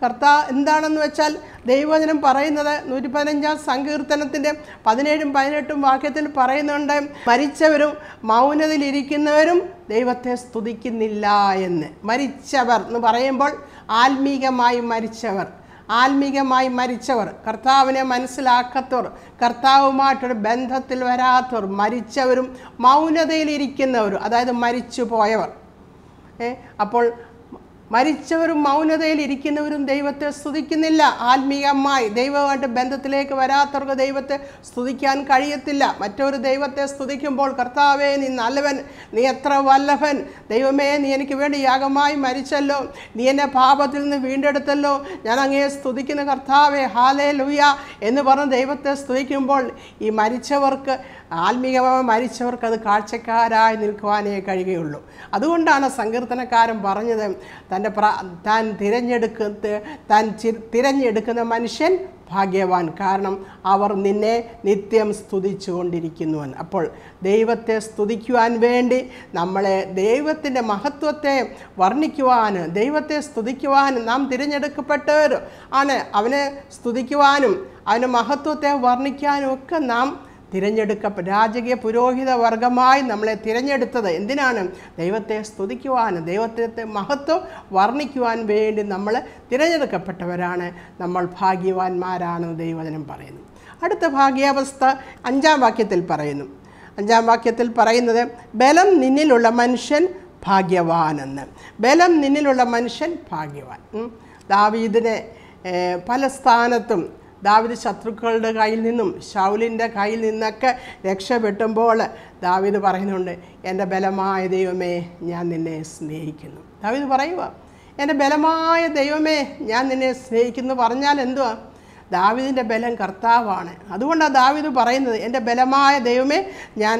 കർത്താവ് എന്താണെന്ന് വെച്ചാൽ ദൈവവചനം പറയുന്നത് നൂറ്റി പതിനഞ്ചാം സങ്കീർത്തനത്തിൻ്റെ പതിനേഴും പതിനെട്ടും വാക്യത്തിൽ പറയുന്നുണ്ട് മരിച്ചവരും മൗനതയിലിരിക്കുന്നവരും ദൈവത്തെ സ്തുതിക്കുന്നില്ല എന്ന് മരിച്ചവർ എന്ന് പറയുമ്പോൾ ആത്മീകമായി മരിച്ചവർ ആത്മീകമായി മരിച്ചവർ കർത്താവിനെ മനസ്സിലാക്കാത്തവർ കർത്താവുമായിട്ടൊരു ബന്ധത്തിൽ വരാത്തവർ മരിച്ചവരും മൗനതയിലിരിക്കുന്നവർ അതായത് മരിച്ചു പോയവർ അപ്പോൾ മരിച്ചവരും മൗനതയിൽ ഇരിക്കുന്നവരും ദൈവത്തെ സ്തുതിക്കുന്നില്ല ആത്മീയമായി ദൈവമായിട്ട് ബന്ധത്തിലേക്ക് വരാത്തവർക്ക് ദൈവത്തെ സ്തുതിക്കാൻ കഴിയത്തില്ല മറ്റൊരു ദൈവത്തെ സ്തുതിക്കുമ്പോൾ കർത്താവേ നീ നല്ലവൻ നീ എത്ര വല്ലഭൻ ദൈവമേ നീ എനിക്ക് വേണ്ടി യാഗമായി മരിച്ചല്ലോ നീ എന്നെ പാപത്തിൽ നിന്ന് വീണ്ടെടുത്തല്ലോ ഞാൻ അങ്ങയെ സ്തുതിക്കുന്ന കർത്താവേ ഹാലേ ലുയ എന്ന് പറഞ്ഞ് ദൈവത്തെ സ്തുതിക്കുമ്പോൾ ഈ മരിച്ചവർക്ക് ആത്മീകമായി അത് കാഴ്ചക്കാരായി നിൽക്കുവാനേ കഴിയുകയുള്ളൂ അതുകൊണ്ടാണ് സങ്കീർത്തനക്കാരൻ പറഞ്ഞത് തൻ്റെ പ്ര താൻ തിരഞ്ഞെടുക്ക താൻ തിരഞ്ഞെടുക്കുന്ന മനുഷ്യൻ ഭാഗ്യവാൻ കാരണം അവർ നിന്നെ നിത്യം കൊണ്ടിരിക്കുന്നുവെന്ന് അപ്പോൾ ദൈവത്തെ സ്തുതിക്കുവാൻ വേണ്ടി നമ്മളെ ദൈവത്തിൻ്റെ മഹത്വത്തെ വർണ്ണിക്കുവാൻ ദൈവത്തെ സ്തുതിക്കുവാൻ നാം തിരഞ്ഞെടുക്കപ്പെട്ടവർ ആണ് അവനെ സ്തുതിക്കുവാനും അവന് മഹത്വത്തെ വർണ്ണിക്കാനും ഒക്കെ നാം തിരഞ്ഞെടുക്ക രാജകീയ പുരോഹിത വർഗമായി നമ്മളെ തിരഞ്ഞെടുത്തത് എന്തിനാണ് ദൈവത്തെ സ്തുതിക്കുവാനും ദൈവത്തെ മഹത്വം വർണ്ണിക്കുവാൻ വേണ്ടി നമ്മൾ തിരഞ്ഞെടുക്കപ്പെട്ടവരാണ് നമ്മൾ ഭാഗ്യവാന്മാരാണെന്ന് ദൈവജനം പറയുന്നു അടുത്ത ഭാഗ്യാവസ്ഥ അഞ്ചാം വാക്യത്തിൽ പറയുന്നു അഞ്ചാം വാക്യത്തിൽ പറയുന്നത് ബലം നിന്നിലുള്ള മനുഷ്യൻ ഭാഗ്യവാൻ എന്ന് ബലം നിന്നിലുള്ള മനുഷ്യൻ ഭാഗ്യവാൻ ദാവീദിനെ പല സ്ഥാനത്തും ദാവിദ് ശത്രുക്കളുടെ കയ്യിൽ നിന്നും ഷൗലിൻ്റെ കയ്യിൽ നിന്നൊക്കെ രക്ഷപ്പെട്ടുമ്പോൾ ദാവിദ് പറയുന്നുണ്ട് എൻ്റെ ബലമായ ദൈവമേ ഞാൻ നിന്നെ സ്നേഹിക്കുന്നു ദാവിദ് പറയുക എൻ്റെ ബലമായ ദൈവമേ ഞാൻ നിന്നെ സ്നേഹിക്കുന്നു പറഞ്ഞാൽ എന്തുവാ ദാവിദിൻ്റെ ബലം കർത്താവാണ് അതുകൊണ്ടാണ് ദാവിദ് പറയുന്നത് എൻ്റെ ബലമായ ദൈവമേ ഞാൻ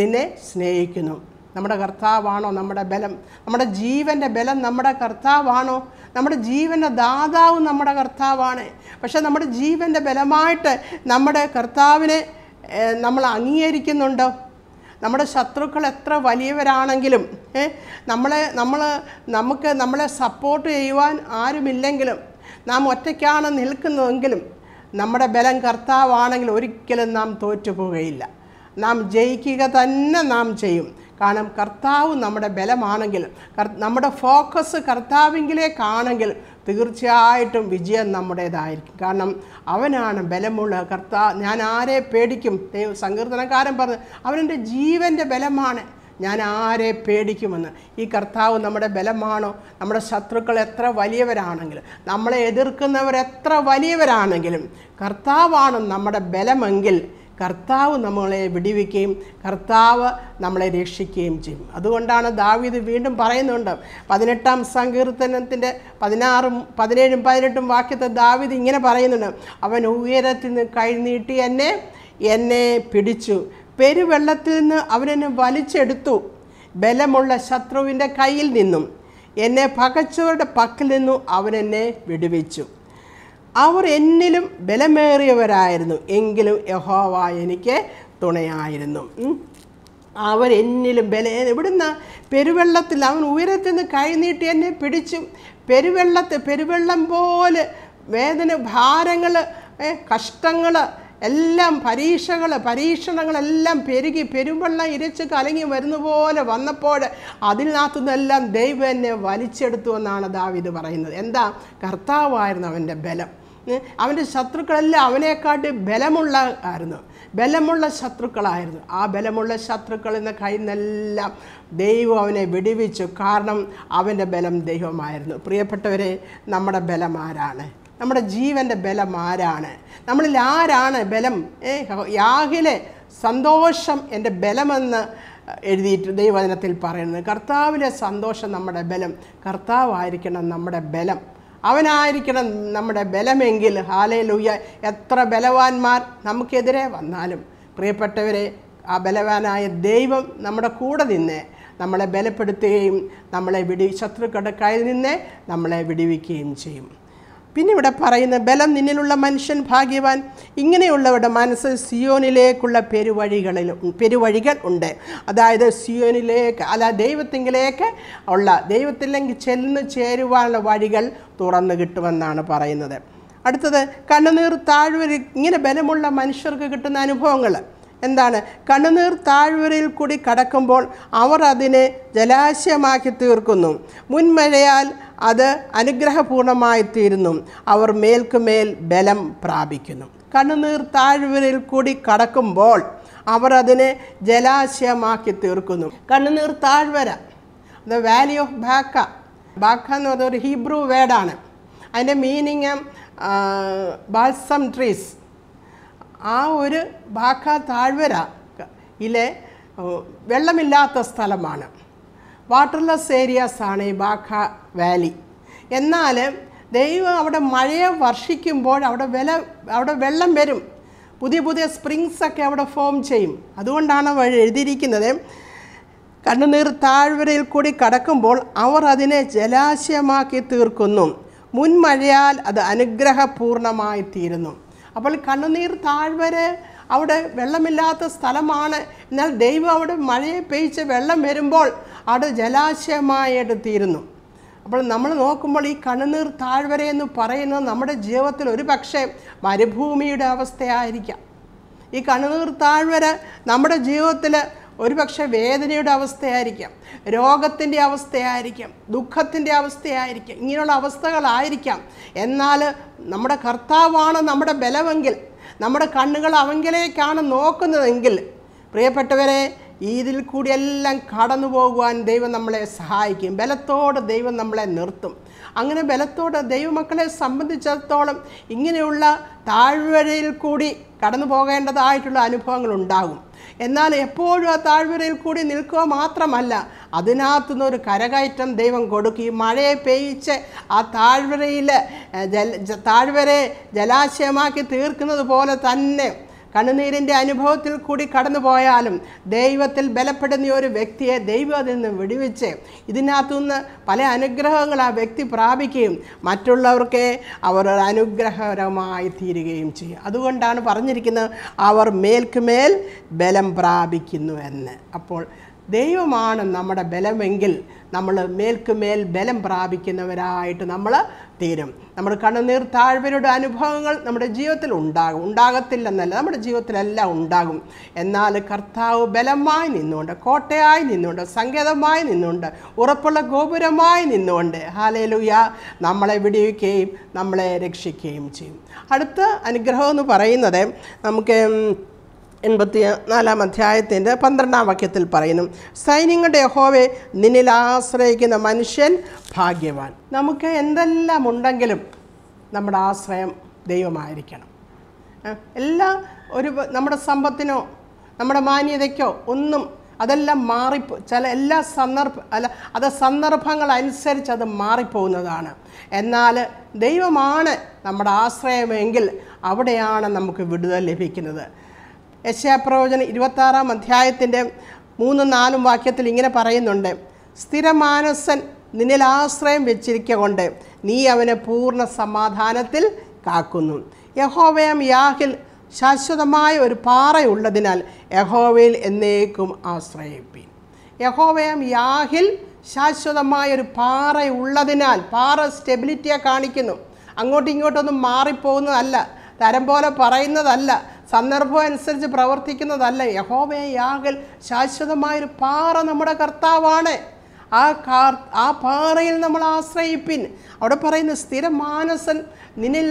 നിന്നെ സ്നേഹിക്കുന്നു നമ്മുടെ കർത്താവാണോ നമ്മുടെ ബലം നമ്മുടെ ജീവൻ്റെ ബലം നമ്മുടെ കർത്താവാണോ നമ്മുടെ ജീവൻ്റെ ദാതാവ് നമ്മുടെ കർത്താവാണ് പക്ഷേ നമ്മുടെ ജീവൻ്റെ ബലമായിട്ട് നമ്മുടെ കർത്താവിനെ നമ്മൾ അംഗീകരിക്കുന്നുണ്ടോ നമ്മുടെ ശത്രുക്കൾ എത്ര വലിയവരാണെങ്കിലും നമ്മളെ നമ്മൾ നമുക്ക് നമ്മളെ സപ്പോർട്ട് ചെയ്യുവാൻ ആരുമില്ലെങ്കിലും നാം ഒറ്റയ്ക്കാണ് നിൽക്കുന്നതെങ്കിലും നമ്മുടെ ബലം കർത്താവാണെങ്കിൽ ഒരിക്കലും നാം തോറ്റുപോകുകയില്ല നാം ജയിക്കുക തന്നെ നാം ചെയ്യും കാരണം കർത്താവ് നമ്മുടെ ബലമാണെങ്കിൽ നമ്മുടെ ഫോക്കസ് കർത്താവിങ്കിലേക്കാണെങ്കിൽ തീർച്ചയായിട്ടും വിജയം നമ്മുടേതായിരിക്കും കാരണം അവനാണ് ബലമുള്ള കർത്താ ഞാൻ ആരെ പേടിക്കും സങ്കീർത്തനക്കാരൻ പറഞ്ഞു അവനെൻ്റെ ജീവൻ്റെ ബലമാണ് ഞാൻ ആരെ പേടിക്കുമെന്ന് ഈ കർത്താവ് നമ്മുടെ ബലമാണോ നമ്മുടെ ശത്രുക്കൾ എത്ര വലിയവരാണെങ്കിലും നമ്മളെ എതിർക്കുന്നവർ എത്ര വലിയവരാണെങ്കിലും കർത്താവാണ് നമ്മുടെ ബലമെങ്കിൽ കർത്താവ് നമ്മളെ വിടിവിക്കുകയും കർത്താവ് നമ്മളെ രക്ഷിക്കുകയും ചെയ്യും അതുകൊണ്ടാണ് ദാവീദ് വീണ്ടും പറയുന്നുണ്ട് പതിനെട്ടാം സങ്കീർത്തനത്തിൻ്റെ പതിനാറും പതിനേഴും പതിനെട്ടും വാക്യത്തെ ദാവീദ് ഇങ്ങനെ പറയുന്നുണ്ട് അവൻ ഉയരത്തിൽ നിന്ന് കഴിഞ്ഞീട്ടി എന്നെ എന്നെ പിടിച്ചു പെരുവെള്ളത്തിൽ നിന്ന് അവനെന്നെ വലിച്ചെടുത്തു ബലമുള്ള ശത്രുവിൻ്റെ കയ്യിൽ നിന്നും എന്നെ പകച്ചവരുടെ പക്കിൽ നിന്നും അവനെന്നെ വിടുവിച്ചു അവർ എന്നിലും ബലമേറിയവരായിരുന്നു എങ്കിലും യഹോവ എനിക്ക് തുണയായിരുന്നു അവർ എന്നിലും ബല ഇവിടുന്ന് പെരുവെള്ളത്തിൽ അവൻ ഉയരത്തിൽ നിന്ന് കൈനീട്ടി എന്നെ പിടിച്ചു പെരുവെള്ളത്തെ പെരുവെള്ളം പോലെ വേദന ഭാരങ്ങൾ കഷ്ടങ്ങൾ എല്ലാം പരീക്ഷകൾ പരീക്ഷണങ്ങളെല്ലാം പെരുകി പെരുവെള്ളം ഇരച്ച് കലങ്ങി വരുന്ന പോലെ വന്നപ്പോൾ അതിനകത്തു നിന്നെല്ലാം ദൈവം എന്നെ വലിച്ചെടുത്തു എന്നാണ് ദാവിദ് പറയുന്നത് എന്താ കർത്താവായിരുന്നു അവൻ്റെ ബലം അവൻ്റെ ശത്രുക്കളെല്ലാം അവനെക്കാട്ട് ബലമുള്ള ആയിരുന്നു ബലമുള്ള ശത്രുക്കളായിരുന്നു ആ ബലമുള്ള ശത്രുക്കളിൽ നിന്ന് കയ്യിൽ ദൈവം അവനെ വെടിവെച്ചു കാരണം അവൻ്റെ ബലം ദൈവമായിരുന്നു പ്രിയപ്പെട്ടവരെ നമ്മുടെ ബലം ആരാണ് നമ്മുടെ ജീവൻ്റെ ബലം ആരാണ് നമ്മളിൽ ആരാണ് ബലം ഏ യാഹിലെ സന്തോഷം എൻ്റെ ബലമെന്ന് എഴുതിയിട്ട് ദൈവവചനത്തിൽ പറയുന്നത് കർത്താവിലെ സന്തോഷം നമ്മുടെ ബലം കർത്താവായിരിക്കണം നമ്മുടെ ബലം അവനായിരിക്കണം നമ്മുടെ ബലമെങ്കിൽ ഹാലയിലൂയ എത്ര ബലവാന്മാർ നമുക്കെതിരെ വന്നാലും പ്രിയപ്പെട്ടവരെ ആ ബലവാനായ ദൈവം നമ്മുടെ കൂടെ നിന്ന് നമ്മളെ ബലപ്പെടുത്തുകയും നമ്മളെ വിടി ശത്രുക്കളുടെ നിന്ന് നമ്മളെ വിടിവിക്കുകയും ചെയ്യും പിന്നെ ഇവിടെ പറയുന്ന ബലം നിന്നിലുള്ള മനുഷ്യൻ ഭാഗ്യവാൻ ഇങ്ങനെയുള്ളവരുടെ മനസ്സ് സിയോനിലേക്കുള്ള പെരുവഴികളിൽ പെരുവഴികൾ ഉണ്ട് അതായത് സിയോനിലേക്ക് അല്ല ദൈവത്തിങ്കിലേക്ക് ഉള്ള ദൈവത്തിലെങ്കിൽ ചെന്ന് ചേരുവാനുള്ള വഴികൾ തുറന്നു കിട്ടുമെന്നാണ് പറയുന്നത് അടുത്തത് കണ്ണുനീർ താഴ്വര ഇങ്ങനെ ബലമുള്ള മനുഷ്യർക്ക് കിട്ടുന്ന അനുഭവങ്ങൾ എന്താണ് കണ്ണുനീർ താഴ്വരയിൽ കൂടി കടക്കുമ്പോൾ അവർ അതിനെ ജലാശയമാക്കി തീർക്കുന്നു മുൻമഴയാൽ അത് അനുഗ്രഹപൂർണമായി തീരുന്നു അവർ മേൽക്കുമേൽ ബലം പ്രാപിക്കുന്നു കണ്ണുനീർ താഴ്വരയിൽ കൂടി കടക്കുമ്പോൾ അവർ അതിനെ ജലാശയമാക്കി തീർക്കുന്നു കണ്ണുനീർ താഴ്വര the valley of Baca Baca എന്ന് പറഞ്ഞ ഒരു ഹീബ്രു വേർഡാണ് അതിൻ്റെ മീനിങ് ബാൾസം ട്രീസ് ആ ഒരു ബാക്ക താഴ്വര ഇലെ വെള്ളമില്ലാത്ത സ്ഥലമാണ് വാട്ടർലെസ് ഏരിയാസ് ആണ് ഈ ബാക്ക വാലി എന്നാൽ ദൈവം അവിടെ മഴയെ വർഷിക്കുമ്പോൾ അവിടെ വില അവിടെ വെള്ളം വരും പുതിയ പുതിയ സ്പ്രിങ്സൊക്കെ അവിടെ ഫോം ചെയ്യും അതുകൊണ്ടാണ് വഴി എഴുതിയിരിക്കുന്നത് കണ്ണുനീർ താഴ്വരയിൽ കൂടി കടക്കുമ്പോൾ അവർ അതിനെ ജലാശയമാക്കി തീർക്കുന്നു മുൻമഴയാൽ അത് അനുഗ്രഹപൂർണമായി തീരുന്നു അപ്പോൾ കണ്ണുനീർ താഴ്വര അവിടെ വെള്ളമില്ലാത്ത സ്ഥലമാണ് എന്നാൽ ദൈവം അവിടെ മഴയെ പെയ്ച്ച് വെള്ളം വരുമ്പോൾ അവിടെ ജലാശയമായിട്ട് തീരുന്നു അപ്പോൾ നമ്മൾ നോക്കുമ്പോൾ ഈ കണ്ണുനീർ താഴ്വര എന്ന് പറയുന്നത് നമ്മുടെ ജീവിതത്തിൽ ഒരു പക്ഷേ മരുഭൂമിയുടെ അവസ്ഥയായിരിക്കാം ഈ കണ്ണുനീർ താഴ്വര നമ്മുടെ ജീവിതത്തിൽ ഒരുപക്ഷെ വേദനയുടെ അവസ്ഥയായിരിക്കാം രോഗത്തിൻ്റെ അവസ്ഥയായിരിക്കാം ദുഃഖത്തിൻ്റെ അവസ്ഥയായിരിക്കാം ഇങ്ങനെയുള്ള അവസ്ഥകളായിരിക്കാം എന്നാൽ നമ്മുടെ കർത്താവാണ് നമ്മുടെ ബലമെങ്കിൽ നമ്മുടെ കണ്ണുകൾ അവങ്കിലേക്കാണ് നോക്കുന്നതെങ്കിൽ പ്രിയപ്പെട്ടവരെ ഇതിൽ കൂടി എല്ലാം കടന്നു പോകുവാൻ ദൈവം നമ്മളെ സഹായിക്കും ബലത്തോടെ ദൈവം നമ്മളെ നിർത്തും അങ്ങനെ ബലത്തോടെ ദൈവമക്കളെ സംബന്ധിച്ചിടത്തോളം ഇങ്ങനെയുള്ള താഴ്വരയിൽ കൂടി കടന്നു പോകേണ്ടതായിട്ടുള്ള അനുഭവങ്ങൾ ഉണ്ടാകും എന്നാൽ എപ്പോഴും ആ താഴ്വരയിൽ കൂടി നിൽക്കുക മാത്രമല്ല അതിനകത്തുനിന്ന് ഒരു കരകയറ്റം ദൈവം കൊടുക്കും മഴയെ പെയ്ച്ച് ആ താഴ്വരയിൽ ജല താഴ്വരയെ ജലാശയമാക്കി തീർക്കുന്നത് പോലെ തന്നെ കണ്ണുനീരിൻ്റെ അനുഭവത്തിൽ കൂടി കടന്നുപോയാലും ദൈവത്തിൽ ബലപ്പെടുന്ന ഒരു വ്യക്തിയെ ദൈവം അതിൽ നിന്ന് വിടുവിച്ച് ഇതിനകത്തുനിന്ന് പല അനുഗ്രഹങ്ങൾ ആ വ്യക്തി പ്രാപിക്കുകയും മറ്റുള്ളവർക്ക് അവർ അനുഗ്രഹകരമായി തീരുകയും ചെയ്യും അതുകൊണ്ടാണ് പറഞ്ഞിരിക്കുന്നത് അവർ മേൽക്കുമേൽ ബലം പ്രാപിക്കുന്നു എന്ന് അപ്പോൾ ദൈവമാണ് നമ്മുടെ ബലമെങ്കിൽ നമ്മൾ മേൽക്കുമേൽ ബലം പ്രാപിക്കുന്നവരായിട്ട് നമ്മൾ തീരും നമ്മുടെ കണ്ണുനീർ താഴ്വരുടെ അനുഭവങ്ങൾ നമ്മുടെ ജീവിതത്തിൽ ഉണ്ടാകും ഉണ്ടാകത്തില്ലെന്നല്ല നമ്മുടെ ജീവിതത്തിലെല്ലാം ഉണ്ടാകും എന്നാൽ കർത്താവ് ബലമായി നിന്നുകൊണ്ട് കോട്ടയായി നിന്നുകൊണ്ട് സങ്കേതമായി നിന്നുകൊണ്ട് ഉറപ്പുള്ള ഗോപുരമായി നിന്നുകൊണ്ട് ഹാലേലുയ നമ്മളെ വിടിയിക്കുകയും നമ്മളെ രക്ഷിക്കുകയും ചെയ്യും അടുത്ത അനുഗ്രഹം എന്ന് പറയുന്നത് നമുക്ക് എൺപത്തി നാലാം അധ്യായത്തിൻ്റെ പന്ത്രണ്ടാം വാക്യത്തിൽ പറയുന്നു സൈന്യങ്ങളുടെ യഹോവെ നിന്നിൽ ആശ്രയിക്കുന്ന മനുഷ്യൻ ഭാഗ്യവാൻ നമുക്ക് എന്തെല്ലാം ഉണ്ടെങ്കിലും നമ്മുടെ ആശ്രയം ദൈവമായിരിക്കണം എല്ലാ ഒരു നമ്മുടെ സമ്പത്തിനോ നമ്മുടെ മാന്യതയ്ക്കോ ഒന്നും അതെല്ലാം മാറി ചില എല്ലാ സന്ദർഭ അല്ല അത് സന്ദർഭങ്ങളനുസരിച്ച് അത് മാറിപ്പോകുന്നതാണ് എന്നാൽ ദൈവമാണ് നമ്മുടെ ആശ്രയമെങ്കിൽ അവിടെയാണ് നമുക്ക് വിടുതൽ ലഭിക്കുന്നത് യശാപ്രവചനം ആറാം അധ്യായത്തിൻ്റെ മൂന്നും നാലും വാക്യത്തിൽ ഇങ്ങനെ പറയുന്നുണ്ട് സ്ഥിരമാനസൻ നിന്നിൽ ആശ്രയം വെച്ചിരിക്കുക കൊണ്ട് നീ അവനെ പൂർണ്ണ സമാധാനത്തിൽ കാക്കുന്നു യഹോവയം യാഹിൽ ശാശ്വതമായ ഒരു പാറയുള്ളതിനാൽ യഹോവയിൽ എന്നേക്കും ആശ്രയിപ്പി യഹോവയം യാഹിൽ ശാശ്വതമായ ഒരു പാറയുള്ളതിനാൽ പാറ സ്റ്റെബിലിറ്റിയെ കാണിക്കുന്നു അങ്ങോട്ടും ഇങ്ങോട്ടൊന്നും മാറിപ്പോകുന്നതല്ല തരം പോലെ പറയുന്നതല്ല സന്ദർഭം അനുസരിച്ച് പ്രവർത്തിക്കുന്നതല്ല യഹോബയെ യാഗൽ ശാശ്വതമായൊരു പാറ നമ്മുടെ കർത്താവാണ് ആ കാർ ആ പാറയിൽ നമ്മൾ ആശ്രയിപ്പിൻ അവിടെ പറയുന്ന സ്ഥിരമാനസൻ നിന്നിൽ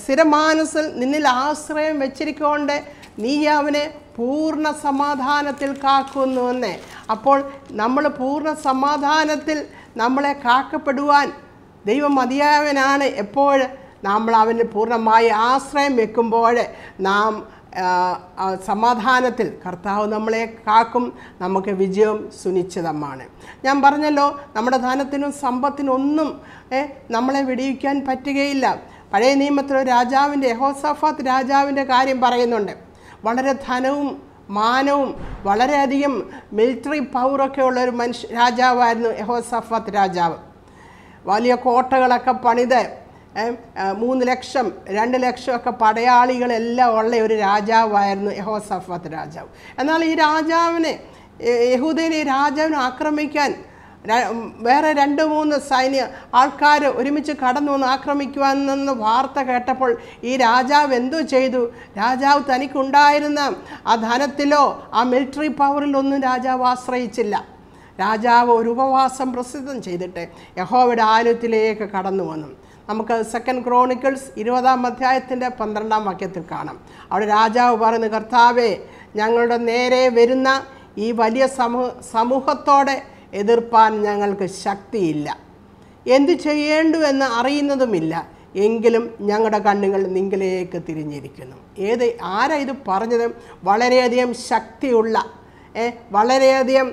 സ്ഥിരമാനസൻ നിന്നിൽ ആശ്രയം വെച്ചിരിക്കൊണ്ട് നീ അവനെ പൂർണ്ണ സമാധാനത്തിൽ കാക്കുന്നു എന്നേ അപ്പോൾ നമ്മൾ പൂർണ്ണ സമാധാനത്തിൽ നമ്മളെ കാക്കപ്പെടുവാൻ ദൈവം മതിയായവനാണ് എപ്പോഴും നമ്മൾ അവന് പൂർണ്ണമായി ആശ്രയം വെക്കുമ്പോൾ നാം സമാധാനത്തിൽ കർത്താവ് നമ്മളെ കാക്കും നമുക്ക് വിജയം സുനിശ്ചിതമാണ് ഞാൻ പറഞ്ഞല്ലോ നമ്മുടെ ധനത്തിനും സമ്പത്തിനൊന്നും നമ്മളെ വിടിയിക്കാൻ പറ്റുകയില്ല പഴയ നിയമത്തിലെ രാജാവിൻ്റെ യഹോസഫാത്ത് രാജാവിൻ്റെ കാര്യം പറയുന്നുണ്ട് വളരെ ധനവും മാനവും വളരെയധികം മിലിറ്ററി പവറൊക്കെ ഉള്ള ഒരു മനുഷ്യ രാജാവായിരുന്നു യഹോസഫാത്ത് രാജാവ് വലിയ കോട്ടകളൊക്കെ പണിത് മൂന്ന് ലക്ഷം രണ്ട് ലക്ഷം ഒക്കെ പടയാളികളെല്ലാം ഉള്ള ഒരു രാജാവായിരുന്നു സഫത്ത് രാജാവ് എന്നാൽ ഈ രാജാവിനെ ഈ രാജാവിനെ ആക്രമിക്കാൻ വേറെ രണ്ട് മൂന്ന് സൈന്യ ആൾക്കാർ ഒരുമിച്ച് കടന്നു വന്ന് ആക്രമിക്കുവാനെന്ന് വാർത്ത കേട്ടപ്പോൾ ഈ രാജാവ് എന്തോ ചെയ്തു രാജാവ് തനിക്കുണ്ടായിരുന്ന ആ ധനത്തിലോ ആ മിലിറ്ററി പവറിലൊന്നും രാജാവ് ആശ്രയിച്ചില്ല രാജാവ് ഒരു ഉപവാസം പ്രസിദ്ധം ചെയ്തിട്ട് യഹോവയുടെ ആലയത്തിലേക്ക് കടന്നു വന്നു നമുക്ക് സെക്കൻഡ് ക്രോണിക്കിൾസ് ഇരുപതാം അധ്യായത്തിൻ്റെ പന്ത്രണ്ടാം വാക്യത്തിൽ കാണാം അവിടെ രാജാവ് പറയുന്ന കർത്താവെ ഞങ്ങളുടെ നേരെ വരുന്ന ഈ വലിയ സമൂഹ സമൂഹത്തോടെ എതിർപ്പാൻ ഞങ്ങൾക്ക് ശക്തിയില്ല എന്തു ചെയ്യേണ്ടുവെന്ന് അറിയുന്നതുമില്ല എങ്കിലും ഞങ്ങളുടെ കണ്ണുകൾ നിങ്കിലേക്ക് തിരിഞ്ഞിരിക്കുന്നു ഏത് ആരാ ഇത് പറഞ്ഞത് വളരെയധികം ശക്തിയുള്ള വളരെയധികം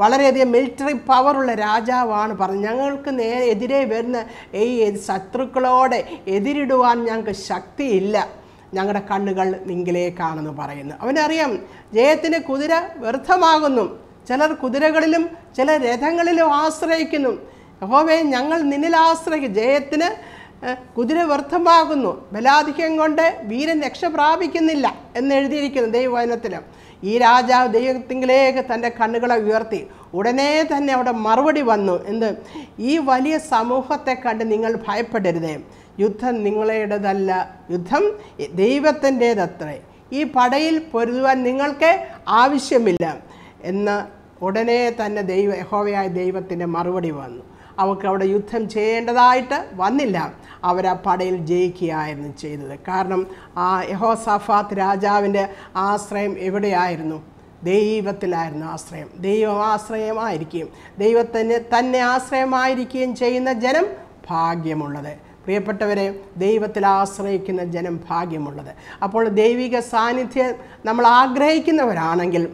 വളരെയധികം മിലിറ്ററി പവറുള്ള രാജാവാണ് പറഞ്ഞത് ഞങ്ങൾക്ക് നേ എതിരെ വരുന്ന ഈ ശത്രുക്കളോടെ എതിരിടുവാൻ ഞങ്ങൾക്ക് ശക്തിയില്ല ഞങ്ങളുടെ കണ്ണുകൾ നിങ്കിലേക്കാണെന്ന് പറയുന്നു അവനറിയാം ജയത്തിന് കുതിര വ്യർത്ഥമാകുന്നു ചിലർ കുതിരകളിലും ചില രഥങ്ങളിലും ആശ്രയിക്കുന്നു യഹോവേ ഞങ്ങൾ നിന്നിൽ ആശ്രയിക്കും ജയത്തിന് കുതിര വ്യർത്ഥമാകുന്നു ബലാധിക്യം കൊണ്ട് വീരൻ രക്ഷ പ്രാപിക്കുന്നില്ല എന്നെഴുതിയിരിക്കുന്നു ദൈവവചനത്തിൽ ഈ രാജാവ് ദൈവത്തിങ്കിലേക്ക് തൻ്റെ കണ്ണുകളെ ഉയർത്തി ഉടനെ തന്നെ അവിടെ മറുപടി വന്നു എന്ത് ഈ വലിയ സമൂഹത്തെ കണ്ട് നിങ്ങൾ ഭയപ്പെടരുതേ യുദ്ധം നിങ്ങളുടേതല്ല യുദ്ധം ദൈവത്തിൻ്റേതത്രേ ഈ പടയിൽ പൊരുതുവാൻ നിങ്ങൾക്ക് ആവശ്യമില്ല എന്ന് ഉടനെ തന്നെ ദൈവ യഹോവയായ ദൈവത്തിൻ്റെ മറുപടി വന്നു അവർക്ക് അവിടെ യുദ്ധം ചെയ്യേണ്ടതായിട്ട് വന്നില്ല അവർ ആ പടയിൽ ജയിക്കുകയായിരുന്നു ചെയ്തത് കാരണം ആ യഹോസഫാത്ത് രാജാവിൻ്റെ ആശ്രയം എവിടെയായിരുന്നു ദൈവത്തിലായിരുന്നു ആശ്രയം ദൈവം ആശ്രയമായിരിക്കുകയും ദൈവത്തിന് തന്നെ ആശ്രയമായിരിക്കുകയും ചെയ്യുന്ന ജനം ഭാഗ്യമുള്ളത് പ്രിയപ്പെട്ടവരെ ദൈവത്തിൽ ആശ്രയിക്കുന്ന ജനം ഭാഗ്യമുള്ളത് അപ്പോൾ ദൈവിക സാന്നിധ്യം നമ്മൾ ആഗ്രഹിക്കുന്നവരാണെങ്കിൽ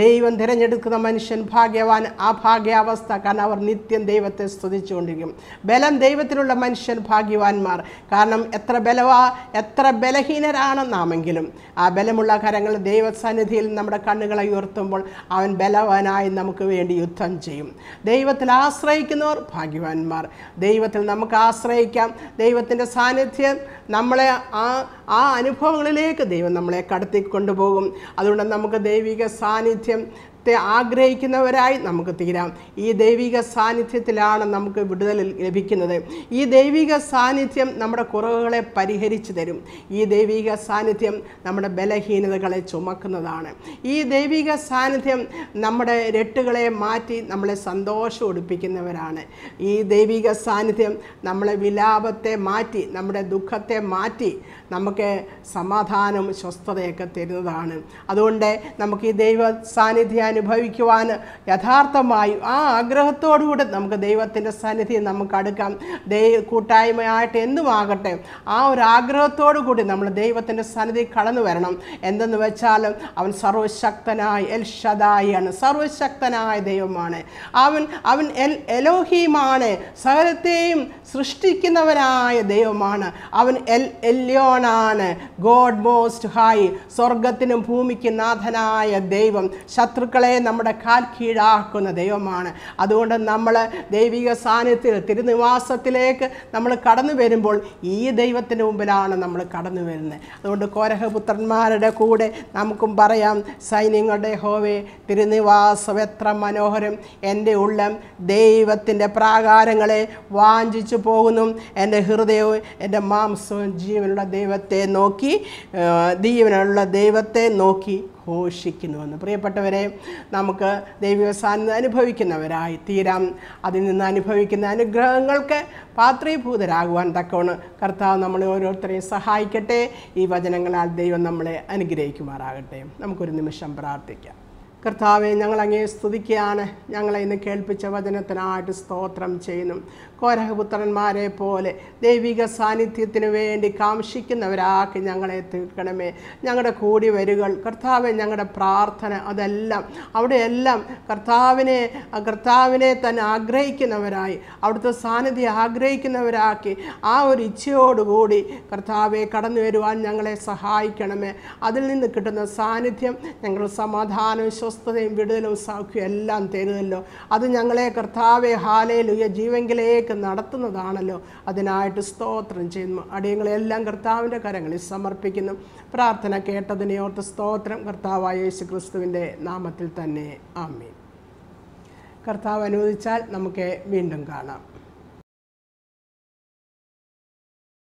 ദൈവം തിരഞ്ഞെടുക്കുന്ന മനുഷ്യൻ ഭാഗ്യവാൻ ആ ഭാഗ്യാവസ്ഥ കാരണം അവർ നിത്യം ദൈവത്തെ സ്തുതിച്ചുകൊണ്ടിരിക്കും ബലം ദൈവത്തിലുള്ള മനുഷ്യൻ ഭാഗ്യവാന്മാർ കാരണം എത്ര ബലവാ എത്ര ബലഹീനരാണ് നാമെങ്കിലും ആ ബലമുള്ള കരങ്ങൾ ദൈവസന്നിധിയിൽ നമ്മുടെ കണ്ണുകളെ ഉയർത്തുമ്പോൾ അവൻ ബലവാനായി നമുക്ക് വേണ്ടി യുദ്ധം ചെയ്യും ദൈവത്തിൽ ആശ്രയിക്കുന്നവർ ഭാഗ്യവാന്മാർ ദൈവത്തിൽ നമുക്ക് ആശ്രയിക്കാം ദൈവത്തിൻ്റെ സാന്നിധ്യം നമ്മളെ ആ ആ അനുഭവങ്ങളിലേക്ക് ദൈവം നമ്മളെ കടത്തിക്കൊണ്ടുപോകും കൊണ്ടുപോകും അതുകൊണ്ട് നമുക്ക് ദൈവിക സാന്നിധ്യം സാന്നിധ്യം ആഗ്രഹിക്കുന്നവരായി നമുക്ക് തീരാം ഈ ദൈവിക സാന്നിധ്യത്തിലാണ് നമുക്ക് വിടുതൽ ലഭിക്കുന്നത് ഈ ദൈവിക സാന്നിധ്യം നമ്മുടെ കുറവുകളെ പരിഹരിച്ചു തരും ഈ ദൈവിക സാന്നിധ്യം നമ്മുടെ ബലഹീനതകളെ ചുമക്കുന്നതാണ് ഈ ദൈവിക സാന്നിധ്യം നമ്മുടെ രട്ടുകളെ മാറ്റി നമ്മളെ സന്തോഷം ഒടുപ്പിക്കുന്നവരാണ് ഈ ദൈവിക സാന്നിധ്യം നമ്മളെ വിലാപത്തെ മാറ്റി നമ്മുടെ ദുഃഖത്തെ മാറ്റി നമുക്ക് സമാധാനം സ്വസ്ഥതയൊക്കെ തരുന്നതാണ് അതുകൊണ്ട് നമുക്ക് ഈ ദൈവ സാന്നിധ്യം അനുഭവിക്കുവാൻ യഥാർത്ഥമായും ആ ആഗ്രഹത്തോടുകൂടെ നമുക്ക് ദൈവത്തിൻ്റെ സാന്നിധ്യം നമുക്ക് അടുക്കാം ദൈവ കൂട്ടായ്മയായിട്ട് എന്തുമാകട്ടെ ആ ഒരു ആഗ്രഹത്തോടു കൂടി നമ്മൾ ദൈവത്തിൻ്റെ സന്നിധി കടന്നു വരണം എന്തെന്ന് വെച്ചാൽ അവൻ സർവശക്തനായി എൽ ഷദായിയാണ് സർവശക്തനായ ദൈവമാണ് അവൻ അവൻ എൽ എലോഹീമാണ് സകലത്തെയും സൃഷ്ടിക്കുന്നവനായ ദൈവമാണ് അവൻ എൽ എല്ലോ അവനാണ് ഗോഡ് മോസ്റ്റ് ഹൈ സ്വർഗത്തിനും ഭൂമിക്കും നാഥനായ ദൈവം ശത്രുക്കളെ നമ്മുടെ കാൽ കീഴാക്കുന്ന ദൈവമാണ് അതുകൊണ്ട് നമ്മൾ ദൈവിക സാന്നിധ്യത്തിൽ തിരുനിവാസത്തിലേക്ക് നമ്മൾ കടന്നു വരുമ്പോൾ ഈ ദൈവത്തിൻ്റെ മുമ്പിലാണ് നമ്മൾ കടന്നു വരുന്നത് അതുകൊണ്ട് കോരഹപുത്രന്മാരുടെ കൂടെ നമുക്കും പറയാം സൈന്യങ്ങളുടെ ഹോവേ തിരുനിവാസം എത്ര മനോഹരം എൻ്റെ ഉള്ളം ദൈവത്തിൻ്റെ പ്രാകാരങ്ങളെ വാഞ്ചിച്ചു പോകുന്നു എൻ്റെ ഹൃദയവും എൻ്റെ മാംസവും ജീവനുള്ള ദൈവം ദൈവത്തെ നോക്കി ദൈവനുള്ള ദൈവത്തെ നോക്കി ഘോഷിക്കുന്നുവെന്ന് പ്രിയപ്പെട്ടവരെ നമുക്ക് ദൈവിക സാന്നിധ്യം അനുഭവിക്കുന്നവരായി തീരാം അതിൽ നിന്ന് അനുഭവിക്കുന്ന അനുഗ്രഹങ്ങൾക്ക് പാത്രീഭൂതരാകുവാൻ തക്കവണ് കർത്താവ് നമ്മളെ ഓരോരുത്തരെയും സഹായിക്കട്ടെ ഈ വചനങ്ങളാൽ ദൈവം നമ്മളെ അനുഗ്രഹിക്കുമാറാകട്ടെ നമുക്കൊരു നിമിഷം പ്രാർത്ഥിക്കാം കർത്താവെ ഞങ്ങൾ സ്തുതിക്കുകയാണ് ഞങ്ങളെ ഇന്ന് കേൾപ്പിച്ച വചനത്തിനായിട്ട് സ്തോത്രം ചെയ്യുന്നു കോരഹപുത്രന്മാരെ പോലെ ദൈവിക സാന്നിധ്യത്തിന് വേണ്ടി കാംക്ഷിക്കുന്നവരാക്കി ഞങ്ങളെ തീർക്കണമേ ഞങ്ങളുടെ കൂടി വരുകൾ കർത്താവെ ഞങ്ങളുടെ പ്രാർത്ഥന അതെല്ലാം അവിടെയെല്ലാം കർത്താവിനെ കർത്താവിനെ തന്നെ ആഗ്രഹിക്കുന്നവരായി അവിടുത്തെ സാന്നിധ്യം ആഗ്രഹിക്കുന്നവരാക്കി ആ ഒരു ഇച്ഛയോടുകൂടി കർത്താവെ കടന്നു വരുവാൻ ഞങ്ങളെ സഹായിക്കണമേ അതിൽ നിന്ന് കിട്ടുന്ന സാന്നിധ്യം ഞങ്ങൾ സമാധാനം അസ്വസ്ഥതയും വിടുതലും സൗഖ്യവും എല്ലാം തരുമല്ലോ അത് ഞങ്ങളെ കർത്താവെ ഹാലയിലുയ ജീവങ്കിലേക്ക് നടത്തുന്നതാണല്ലോ അതിനായിട്ട് സ്തോത്രം ചെയ്യുന്നു അടിയങ്ങളെല്ലാം കർത്താവിൻ്റെ കരങ്ങളിൽ സമർപ്പിക്കുന്നു പ്രാർത്ഥന കേട്ടതിനെ ഓർത്ത് സ്തോത്രം കർത്താവായ യേശു ക്രിസ്തുവിൻ്റെ നാമത്തിൽ തന്നെ ആമീൻ കർത്താവ് അനുവദിച്ചാൽ നമുക്ക് വീണ്ടും കാണാം